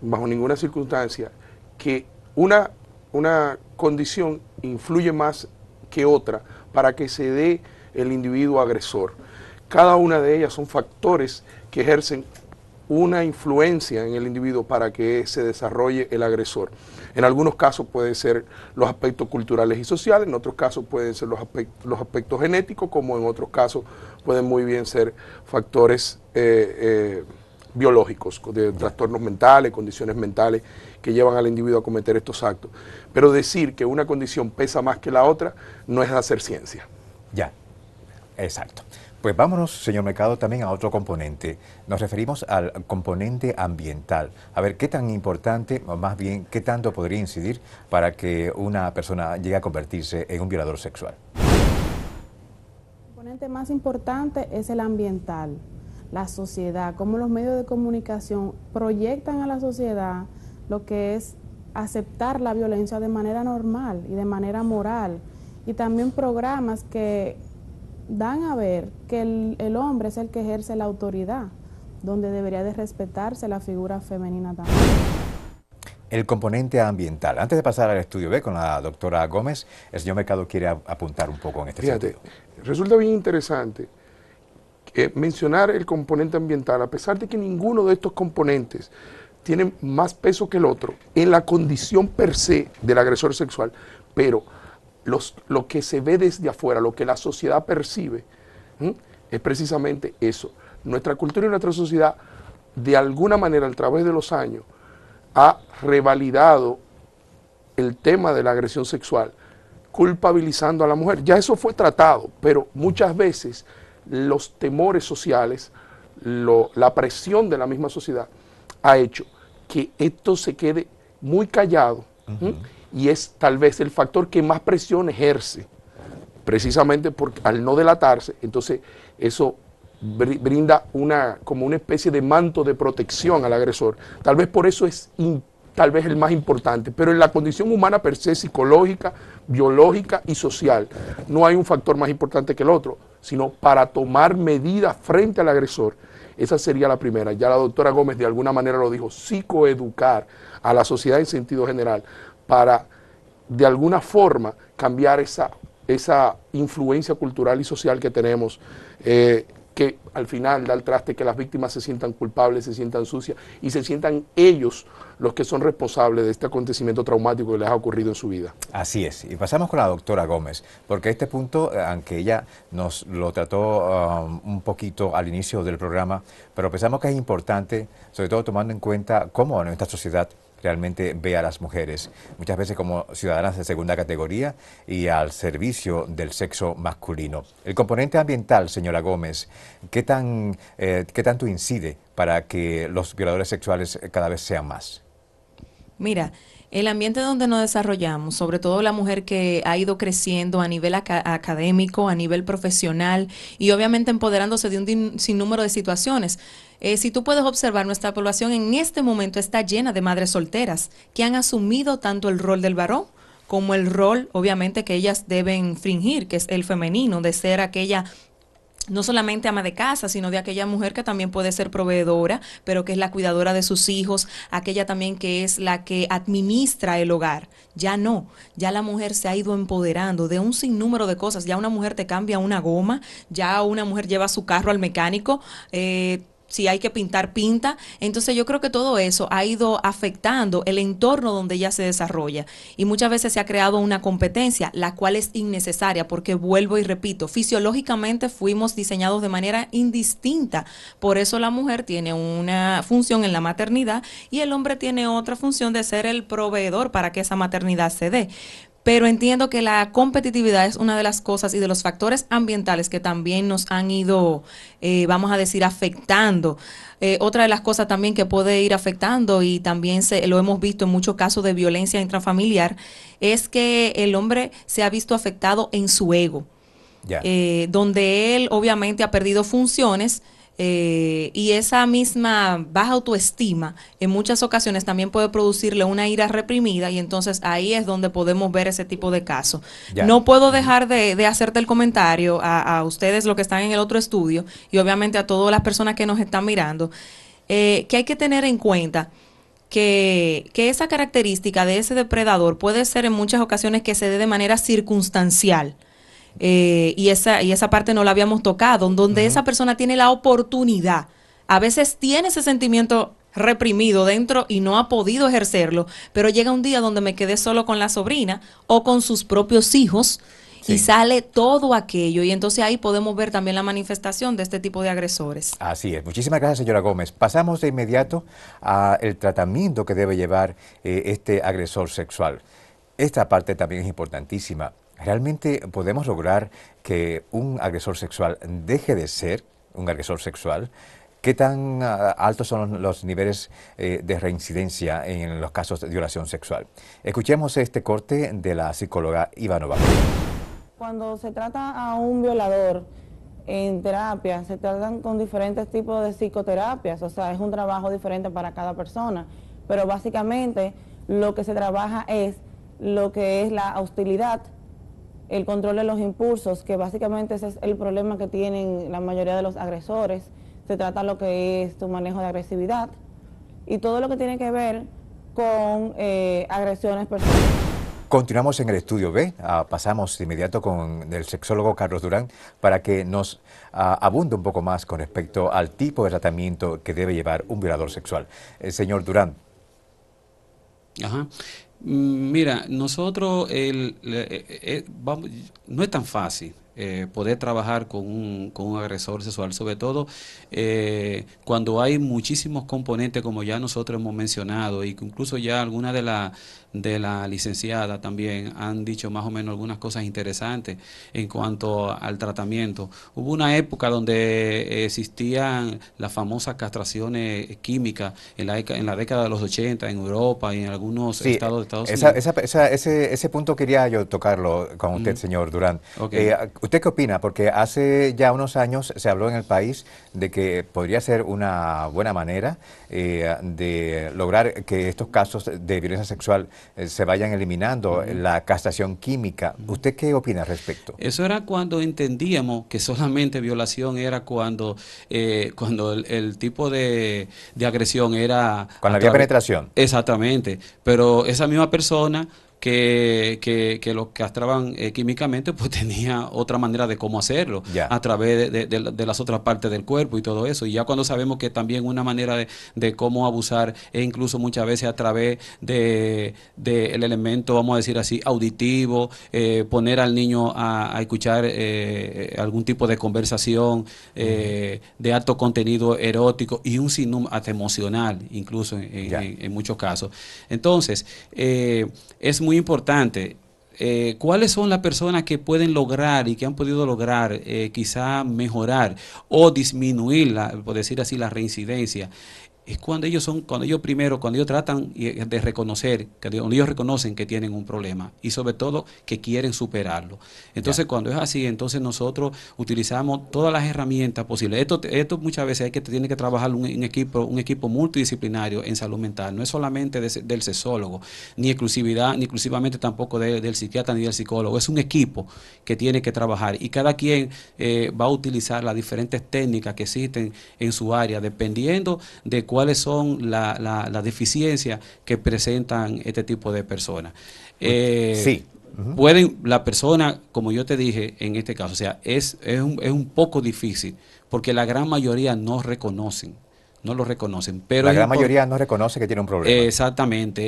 bajo ninguna circunstancia, que una, una condición influye más que otra para que se dé el individuo agresor. Cada una de ellas son factores que ejercen una influencia en el individuo para que se desarrolle el agresor. En algunos casos pueden ser los aspectos culturales y sociales, en otros casos pueden ser los aspectos, genéticos, como en otros casos pueden muy bien ser factores eh, eh, biológicos, de trastornos mentales, condiciones mentales que llevan al individuo a cometer estos actos. Pero decir que una condición pesa más que la otra no es hacer ciencia. Ya, exacto. Pues vámonos, señor Mercado, también a otro componente. Nos referimos al componente ambiental. A ver, ¿qué tan importante, o más bien, qué tanto podría incidir para que una persona llegue a convertirse en un violador sexual? El componente más importante es el ambiental, la sociedad, cómo los medios de comunicación proyectan a la sociedad lo que es aceptar la violencia de manera normal y de manera moral. Y también programas que dan a ver que el, hombre es el que ejerce la autoridad, donde debería de respetarse la figura femenina también. El componente ambiental. Antes de pasar al estudio B con la doctora Gómez, el señor Mercado quiere apuntar un poco en este Fíjate, Resulta bien interesante mencionar el componente ambiental, a pesar de que ninguno de estos componentes tiene más peso que el otro en la condición per se del agresor sexual, pero lo que se ve desde afuera, lo que la sociedad percibe, es precisamente eso. Nuestra cultura y nuestra sociedad, de alguna manera, a través de los años, ha revalidado el tema de la agresión sexual, culpabilizando a la mujer. Ya eso fue tratado, pero muchas veces los temores sociales, la presión de la misma sociedad, ha hecho que esto se quede muy callado y es tal vez el factor que más presión ejerce, precisamente porque al no delatarse, entonces eso brinda una, como una especie de manto de protección al agresor. Tal vez por eso es tal vez el más importante, pero en la condición humana per se, psicológica, biológica y social, no hay un factor más importante que el otro, sino para tomar medidas frente al agresor. Esa sería la primera. Ya la doctora Gómez de alguna manera lo dijo, psicoeducar a la sociedad en sentido general para de alguna forma cambiar esa, esa influencia cultural y social que tenemos, eh, que al final da el traste que las víctimas se sientan culpables, se sientan sucias y se sientan ellos los que son responsables de este acontecimiento traumático que les ha ocurrido en su vida. Así es, y pasamos con la doctora Gómez, porque este punto, aunque ella nos lo trató um, un poquito al inicio del programa, pero pensamos que es importante, sobre todo tomando en cuenta cómo nuestra sociedad realmente ve a las mujeres, muchas veces como ciudadanas de segunda categoría y al servicio del sexo masculino. El componente ambiental, señora Gómez, ¿qué, tan, eh, tanto incide para que los violadores sexuales cada vez sean más? Mira, el ambiente donde nos desarrollamos, sobre todo la mujer que ha ido creciendo a nivel académico, a nivel profesional y obviamente empoderándose de un sinnúmero de situaciones. Eh, si tú puedes observar, nuestra población en este momento está llena de madres solteras que han asumido tanto el rol del varón como el rol, obviamente, que ellas deben fingir, que es el femenino, de ser aquella no solamente ama de casa, sino de aquella mujer que también puede ser proveedora, pero que es la cuidadora de sus hijos, aquella también que es la que administra el hogar. Ya no, ya la mujer se ha ido empoderando de un sinnúmero de cosas. Ya una mujer te cambia una goma, ya una mujer lleva su carro al mecánico. Eh, si hay que pintar, pinta. Entonces yo creo que todo eso ha ido afectando el entorno donde ella se desarrolla. Y muchas veces se ha creado una competencia, la cual es innecesaria, porque vuelvo y repito, fisiológicamente fuimos diseñados de manera indistinta. Por eso la mujer tiene una función en la maternidad y el hombre tiene otra función de ser el proveedor para que esa maternidad se dé pero entiendo que la competitividad es una de las cosas y de los factores ambientales que también nos han ido, eh, vamos a decir, afectando. Eh, otra de las cosas también que puede ir afectando y también se, lo hemos visto en muchos casos de violencia intrafamiliar es que el hombre se ha visto afectado en su ego, eh, donde él obviamente ha perdido funciones eh, y esa misma baja autoestima en muchas ocasiones también puede producirle una ira reprimida y entonces ahí es donde podemos ver ese tipo de casos. No puedo dejar de, hacerte el comentario a, ustedes, los que están en el otro estudio y obviamente a todas las personas que nos están mirando, eh, que hay que tener en cuenta. que, esa característica de ese depredador puede ser en muchas ocasiones que se dé de manera circunstancial. Eh, y, esa, y esa parte no la habíamos tocado, donde esa persona tiene la oportunidad. A veces tiene ese sentimiento reprimido dentro y no ha podido ejercerlo, pero llega un día donde me quedé solo con la sobrina o con sus propios hijos y sale todo aquello y entonces ahí podemos ver también la manifestación de este tipo de agresores. Así es, muchísimas gracias señora Gómez. Pasamos de inmediato al tratamiento que debe llevar eh, este agresor sexual. Esta parte también es importantísima. ¿Realmente podemos lograr que un agresor sexual deje de ser un agresor sexual? ¿Qué tan ah, altos son los, niveles eh, de reincidencia en los casos de violación sexual? Escuchemos este corte de la psicóloga Ivanova. Cuando se trata a un violador en terapia, se tratan con diferentes tipos de psicoterapias, o sea, es un trabajo diferente para cada persona, pero básicamente lo que se trabaja es lo que es la hostilidad el control de los impulsos, que básicamente ese es el problema que tienen la mayoría de los agresores. Se trata lo que es tu manejo de agresividad y todo lo que tiene que ver con eh, agresiones personales. Continuamos en el estudio B, ah, pasamos de inmediato con el sexólogo Carlos Durán para que nos ah, abunde un poco más con respecto al tipo de tratamiento que debe llevar un violador sexual. Eh, señor Durán. Ajá. Mm, mira, nosotros el, eh, eh, eh, vamos, no es tan fácil. poder trabajar con un, con un, agresor sexual, sobre todo cuando hay muchísimos componentes, como ya nosotros hemos mencionado, y incluso ya algunas de, las de la licenciada también han dicho más o menos algunas cosas interesantes en cuanto al tratamiento. Hubo una época donde existían las famosas castraciones químicas en la, en la década de los 80 en Europa y en algunos estados de Estados Unidos. ese, punto quería yo tocarlo con usted, señor Durán. Eh, ¿Usted qué opina? Porque hace ya unos años se habló en el país de que podría ser una buena manera eh, de lograr que estos casos de violencia sexual eh, se vayan eliminando, la castración química. ¿Usted qué opina al respecto? Eso era cuando entendíamos que solamente violación era cuando, eh, cuando el, tipo de, de, agresión era... Cuando había penetración. Exactamente, pero esa misma persona que, que, que los castraban eh, químicamente pues tenía otra manera de cómo hacerlo a través de, las otras partes del cuerpo y todo eso. Y ya cuando sabemos que también una manera de, de cómo abusar es incluso muchas veces a través del de, el elemento, vamos a decir así, auditivo, eh, poner al niño a, escuchar eh, algún tipo de conversación de alto contenido erótico y un sinum hasta emocional, incluso en, en, muchos casos. Entonces, es muy importante. Eh, ¿Cuáles son las personas que pueden lograr y que han podido lograr eh, quizá mejorar o disminuir, la, por decir así, la reincidencia es cuando ellos son, cuando ellos primero, cuando ellos tratan eh, de reconocer, cuando ellos reconocen que tienen un problema y sobre todo que quieren superarlo. Entonces, cuando es así, entonces nosotros utilizamos todas las herramientas posibles. Esto, muchas veces hay que tiene que trabajar un, equipo, un equipo multidisciplinario en salud mental. No es solamente del sesólogo, ni exclusividad, ni exclusivamente tampoco del psiquiatra ni del psicólogo. Es un equipo que tiene que trabajar y cada quien eh, va a utilizar las diferentes técnicas que existen en su área, dependiendo de cuál cuáles son las deficiencias que presentan este tipo de personas. sí. Eh, pueden, la persona, como yo te dije en este caso, o sea, es, es, es un poco difícil porque la gran mayoría no reconocen no lo reconocen. Pero la gran mayoría no reconoce que tiene un problema. Exactamente.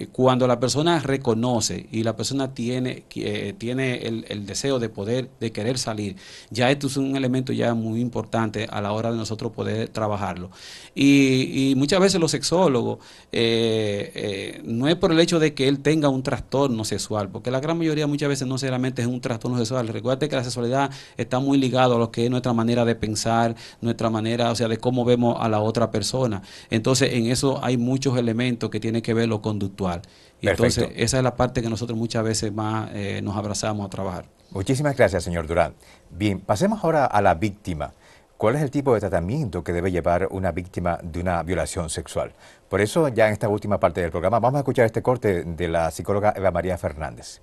Eh, cuando la persona reconoce y la persona tiene, eh, tiene el, deseo de poder, de querer salir, ya esto es un elemento ya muy importante a la hora de nosotros poder trabajarlo. Y, muchas veces los sexólogos, eh, no es por el hecho de que él tenga un trastorno sexual, porque la gran mayoría muchas veces no solamente es un trastorno sexual. Recuerda que la sexualidad está muy ligada a lo que es nuestra manera de pensar, nuestra manera, o sea, de cómo vemos a la otra persona. Entonces, en eso hay muchos elementos que tienen que ver lo conductual. Y entonces, esa es la parte que nosotros muchas veces más eh, nos abrazamos a trabajar. Muchísimas gracias, señor Durán. Bien, pasemos ahora a la víctima. ¿Cuál es el tipo de tratamiento que debe llevar una víctima de una violación sexual? Por eso, ya en esta última parte del programa, vamos a escuchar este corte de la psicóloga Eva María Fernández.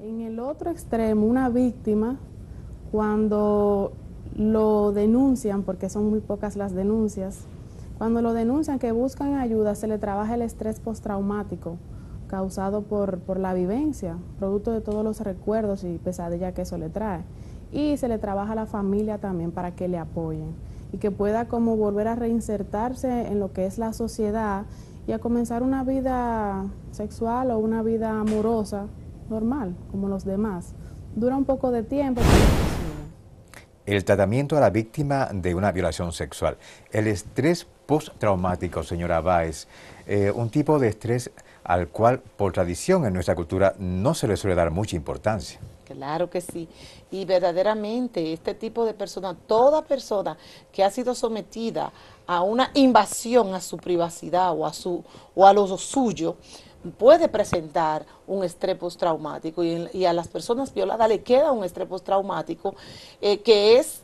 En el otro extremo, una víctima, cuando lo denuncian, porque son muy pocas las denuncias, cuando lo denuncian que buscan ayuda, se le trabaja el estrés postraumático causado por, la vivencia, producto de todos los recuerdos y pesadillas que eso le trae. Y se le trabaja a la familia también para que le apoyen y que pueda como volver a reinsertarse en lo que es la sociedad y a comenzar una vida sexual o una vida amorosa normal, como los demás. Dura un poco de tiempo el tratamiento a la víctima de una violación sexual. El estrés postraumático, señora Báez, eh, un tipo de estrés al cual por tradición en nuestra cultura no se le suele dar mucha importancia. Claro que sí. Y verdaderamente este tipo de persona, toda persona que ha sido sometida a una invasión a su privacidad o su, o a lo suyo, puede presentar un estrés postraumático y, a las personas violadas le queda un estrés postraumático eh, que es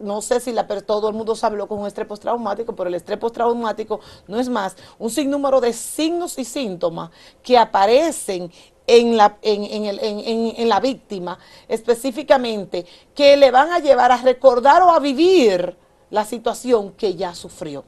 no sé si la, todo el mundo se habló con un estrés postraumático, pero el estrés postraumático no es más un sinnúmero de signos y síntomas que aparecen en la, en, en la, víctima específicamente, que le van a llevar a recordar o a vivir la situación que ya sufrió.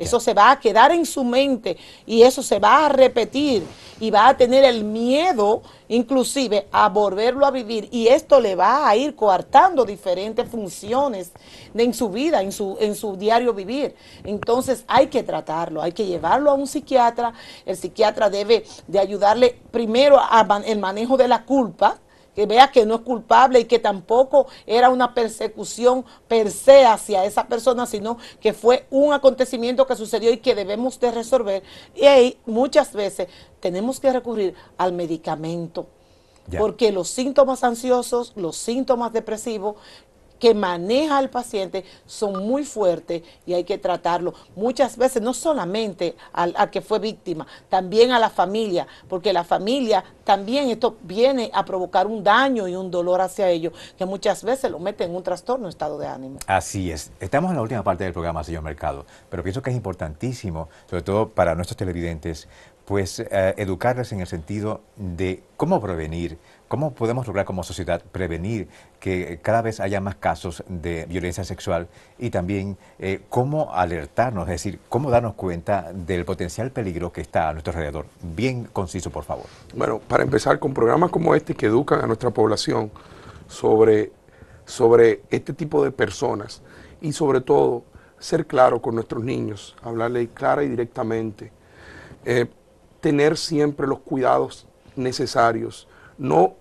Eso se va a quedar en su mente y eso se va a repetir y va a tener el miedo inclusive a volverlo a vivir y esto le va a ir coartando diferentes funciones en su vida, en su, en su diario vivir. Entonces hay que tratarlo, hay que llevarlo a un psiquiatra. El psiquiatra debe de ayudarle primero al manejo de la culpa, que vea que no es culpable y que tampoco era una persecución per se hacia esa persona, sino que fue un acontecimiento que sucedió y que debemos de resolver. Y ahí muchas veces tenemos que recurrir al medicamento. Porque los síntomas ansiosos, los síntomas depresivos, que maneja al paciente son muy fuertes y hay que tratarlo muchas veces, no solamente al, que fue víctima, también a la familia, porque la familia también esto viene a provocar un daño y un dolor hacia ellos, que muchas veces lo mete en un trastorno estado de ánimo. Así es. Estamos en la última parte del programa, señor Mercado, pero pienso que es importantísimo, sobre todo para nuestros televidentes, pues eh, educarles en el sentido de cómo prevenir ¿Cómo podemos lograr como sociedad prevenir que cada vez haya más casos de violencia sexual y también eh, cómo alertarnos, es decir, cómo darnos cuenta del potencial peligro que está a nuestro alrededor? Bien conciso, por favor. Bueno, para empezar con programas como este que educan a nuestra población sobre, sobre este tipo de personas y sobre todo ser claro con nuestros niños, hablarle clara y directamente, eh, tener siempre los cuidados necesarios, no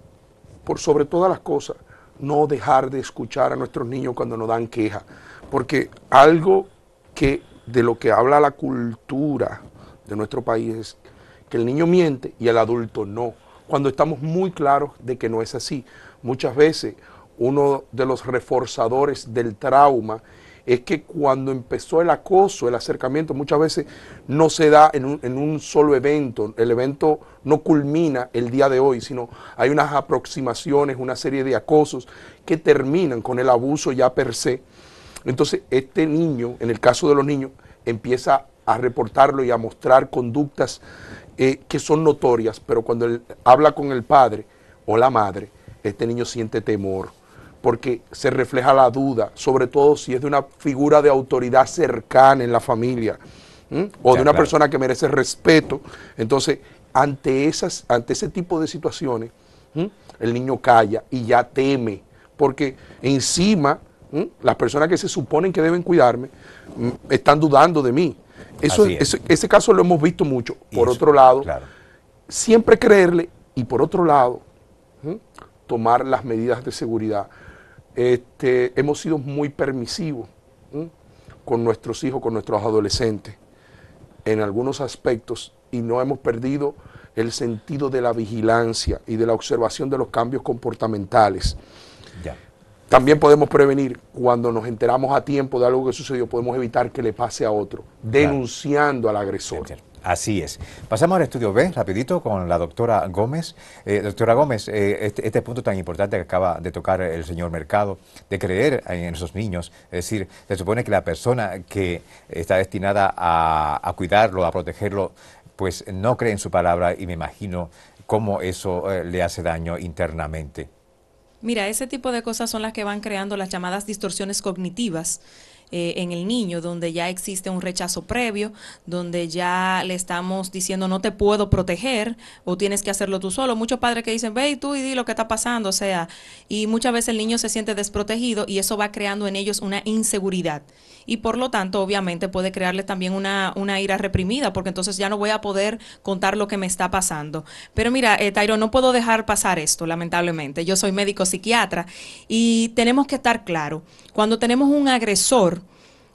por sobre todas las cosas, no dejar de escuchar a nuestros niños cuando nos dan queja porque algo que de lo que habla la cultura de nuestro país es que el niño miente y el adulto no, cuando estamos muy claros de que no es así. Muchas veces uno de los reforzadores del trauma es que cuando empezó el acoso, el acercamiento, muchas veces no se da en un, solo evento, el evento no culmina el día de hoy, sino hay unas aproximaciones, una serie de acosos que terminan con el abuso ya per se. Entonces, este niño, en el caso de los niños, empieza a reportarlo y a mostrar conductas eh, que son notorias, pero cuando él habla con el padre o la madre, este niño siente temor porque se refleja la duda, sobre todo si es de una figura de autoridad cercana en la familia o de una persona que merece respeto. Entonces, ante, esas, ante ese tipo de situaciones, el niño calla y ya teme, porque encima las personas que se suponen que deben cuidarme mm, están dudando de mí. Eso, ese, caso lo hemos visto mucho. Por otro lado, siempre creerle y por otro lado, tomar las medidas de seguridad este, hemos sido muy permisivos con nuestros hijos, con nuestros adolescentes, en algunos aspectos, y no hemos perdido el sentido de la vigilancia y de la observación de los cambios comportamentales. También podemos prevenir, cuando nos enteramos a tiempo de algo que sucedió, podemos evitar que le pase a otro, denunciando al agresor. Así es. Pasamos al estudio B, rapidito, con la doctora Gómez. Eh, doctora Gómez, eh, este, este, punto tan importante que acaba de tocar el señor Mercado, de creer en esos niños, es decir, se supone que la persona que está destinada a, cuidarlo, a protegerlo, pues no cree en su palabra y me imagino cómo eso eh, le hace daño internamente. Mira, ese tipo de cosas son las que van creando las llamadas distorsiones cognitivas, eh, en el niño, donde ya existe un rechazo previo, donde ya le estamos diciendo no te puedo proteger o tienes que hacerlo tú solo. Muchos padres que dicen, ve y tú y di lo que está pasando, o sea, y muchas veces el niño se siente desprotegido y eso va creando en ellos una inseguridad y por lo tanto obviamente puede crearle también una, ira reprimida porque entonces ya no voy a poder contar lo que me está pasando. Pero mira, eh, no puedo dejar pasar esto, lamentablemente. Yo soy médico psiquiatra y tenemos que estar claro, cuando tenemos un agresor,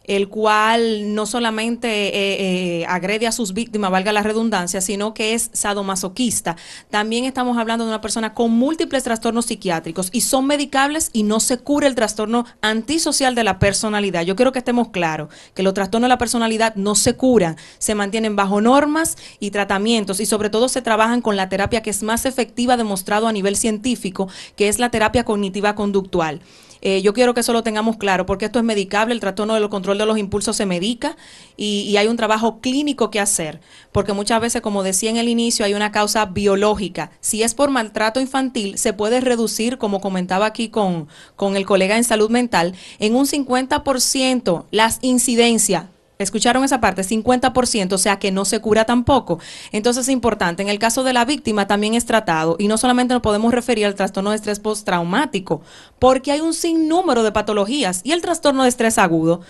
el cual no solamente eh, eh, agrede a sus víctimas, valga la redundancia, sino que es sadomasoquista. También estamos hablando de una persona con múltiples trastornos psiquiátricos y son medicables y no se cura el trastorno antisocial de la personalidad. Yo quiero que estemos claros que los trastornos de la personalidad no se curan, se mantienen bajo normas y tratamientos y sobre todo se trabajan con la terapia que es más efectiva demostrado a nivel científico, que es la terapia cognitiva conductual. Eh, yo quiero que eso lo tengamos claro, porque esto es medicable, el trastorno del control de los impulsos se medica y, hay un trabajo clínico que hacer, porque muchas veces, como decía en el inicio, hay una causa biológica. Si es por maltrato infantil, se puede reducir, como comentaba aquí con, con el colega en salud mental, en un 50% las incidencias Escucharon esa parte, 50%, o sea que no se cura tampoco. Entonces es importante, en el caso de la víctima también es tratado y no solamente nos podemos referir al trastorno de estrés postraumático, porque hay un sinnúmero de patologías y el trastorno de estrés agudo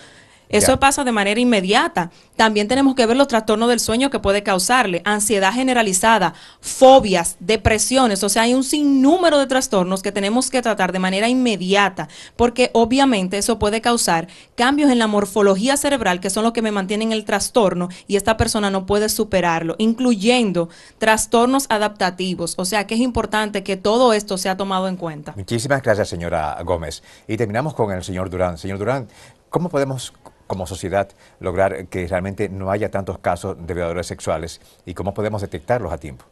eso pasa de manera inmediata. También tenemos que ver los trastornos del sueño que puede causarle, ansiedad generalizada, fobias, depresiones, o sea, hay un sinnúmero de trastornos que tenemos que tratar de manera inmediata, porque obviamente eso puede causar cambios en la morfología cerebral, que son los que me mantienen el trastorno, y esta persona no puede superarlo, incluyendo trastornos adaptativos, o sea, que es importante que todo esto sea tomado en cuenta. Muchísimas gracias, señora Gómez. Y terminamos con el señor Durán. Señor Durán, ¿cómo podemos como sociedad lograr que realmente no haya tantos casos de violadores sexuales y cómo podemos detectarlos a tiempo?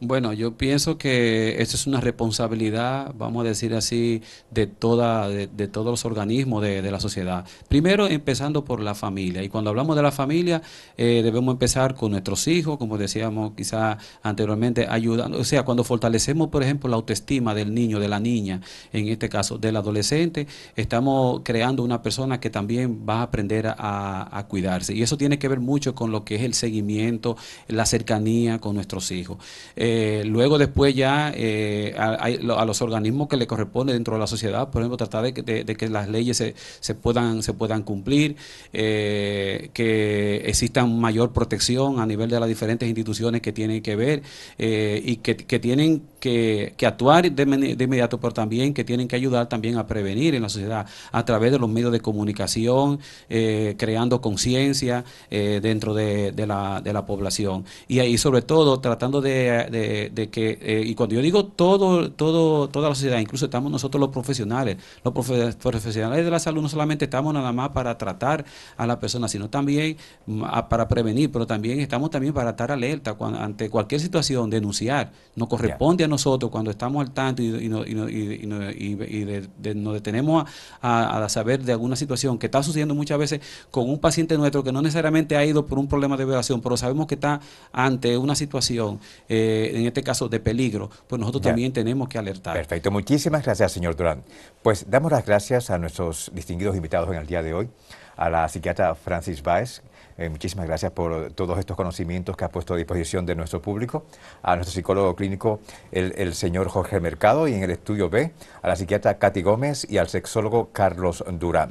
Bueno, yo pienso que esto es una responsabilidad, vamos a decir así, de, toda, de, todos los organismos de, la sociedad. Primero, empezando por la familia. Y cuando hablamos de la familia, eh, debemos empezar con nuestros hijos, como decíamos quizás anteriormente, ayudando. O sea, cuando fortalecemos, por ejemplo, la autoestima del niño, de la niña, en este caso, del adolescente, estamos creando una persona que también va a aprender a, cuidarse. Y eso tiene que ver mucho con lo que es el seguimiento, la cercanía con nuestros hijos. Eh, eh, luego después ya eh, a, los organismos que le corresponde dentro de la sociedad, por ejemplo, tratar de, que las leyes se, puedan, se puedan cumplir, eh, que exista mayor protección a nivel de las diferentes instituciones que tienen que ver y que tienen que, actuar de, inmediato, pero también que tienen que ayudar también a prevenir en la sociedad a través de los medios de comunicación, eh, creando conciencia eh, dentro de, la, de la población. Y ahí sobre todo tratando de, que, eh, y cuando yo digo todo, todo, toda la sociedad, incluso estamos nosotros los profesionales, los profesionales de la salud no solamente estamos nada más para tratar a la persona, sino también mm, para prevenir, pero también estamos también para estar alerta ante cualquier situación, denunciar, no corresponde nosotros, cuando estamos al tanto y, nos detenemos a, saber de alguna situación que está sucediendo muchas veces con un paciente nuestro que no necesariamente ha ido por un problema de violación, pero sabemos que está ante una situación, eh, en este caso de peligro, pues nosotros también tenemos que alertar. Perfecto, muchísimas gracias, señor Durán. Pues damos las gracias a nuestros distinguidos invitados en el día de hoy, a la psiquiatra Francis Baez, eh, muchísimas gracias por todos estos conocimientos que ha puesto a disposición de nuestro público, a nuestro psicólogo clínico, el, señor Jorge Mercado, y en el estudio B, a la psiquiatra Katy Gómez y al sexólogo Carlos Durán.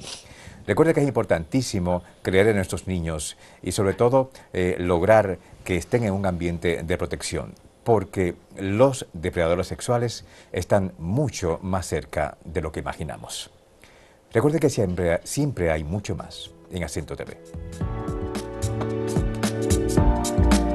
Recuerde que es importantísimo creer en nuestros niños y sobre todo eh, lograr que estén en un ambiente de protección, porque los depredadores sexuales están mucho más cerca de lo que imaginamos. Recuerde que siempre, hay mucho más en Asiento TV. Thank you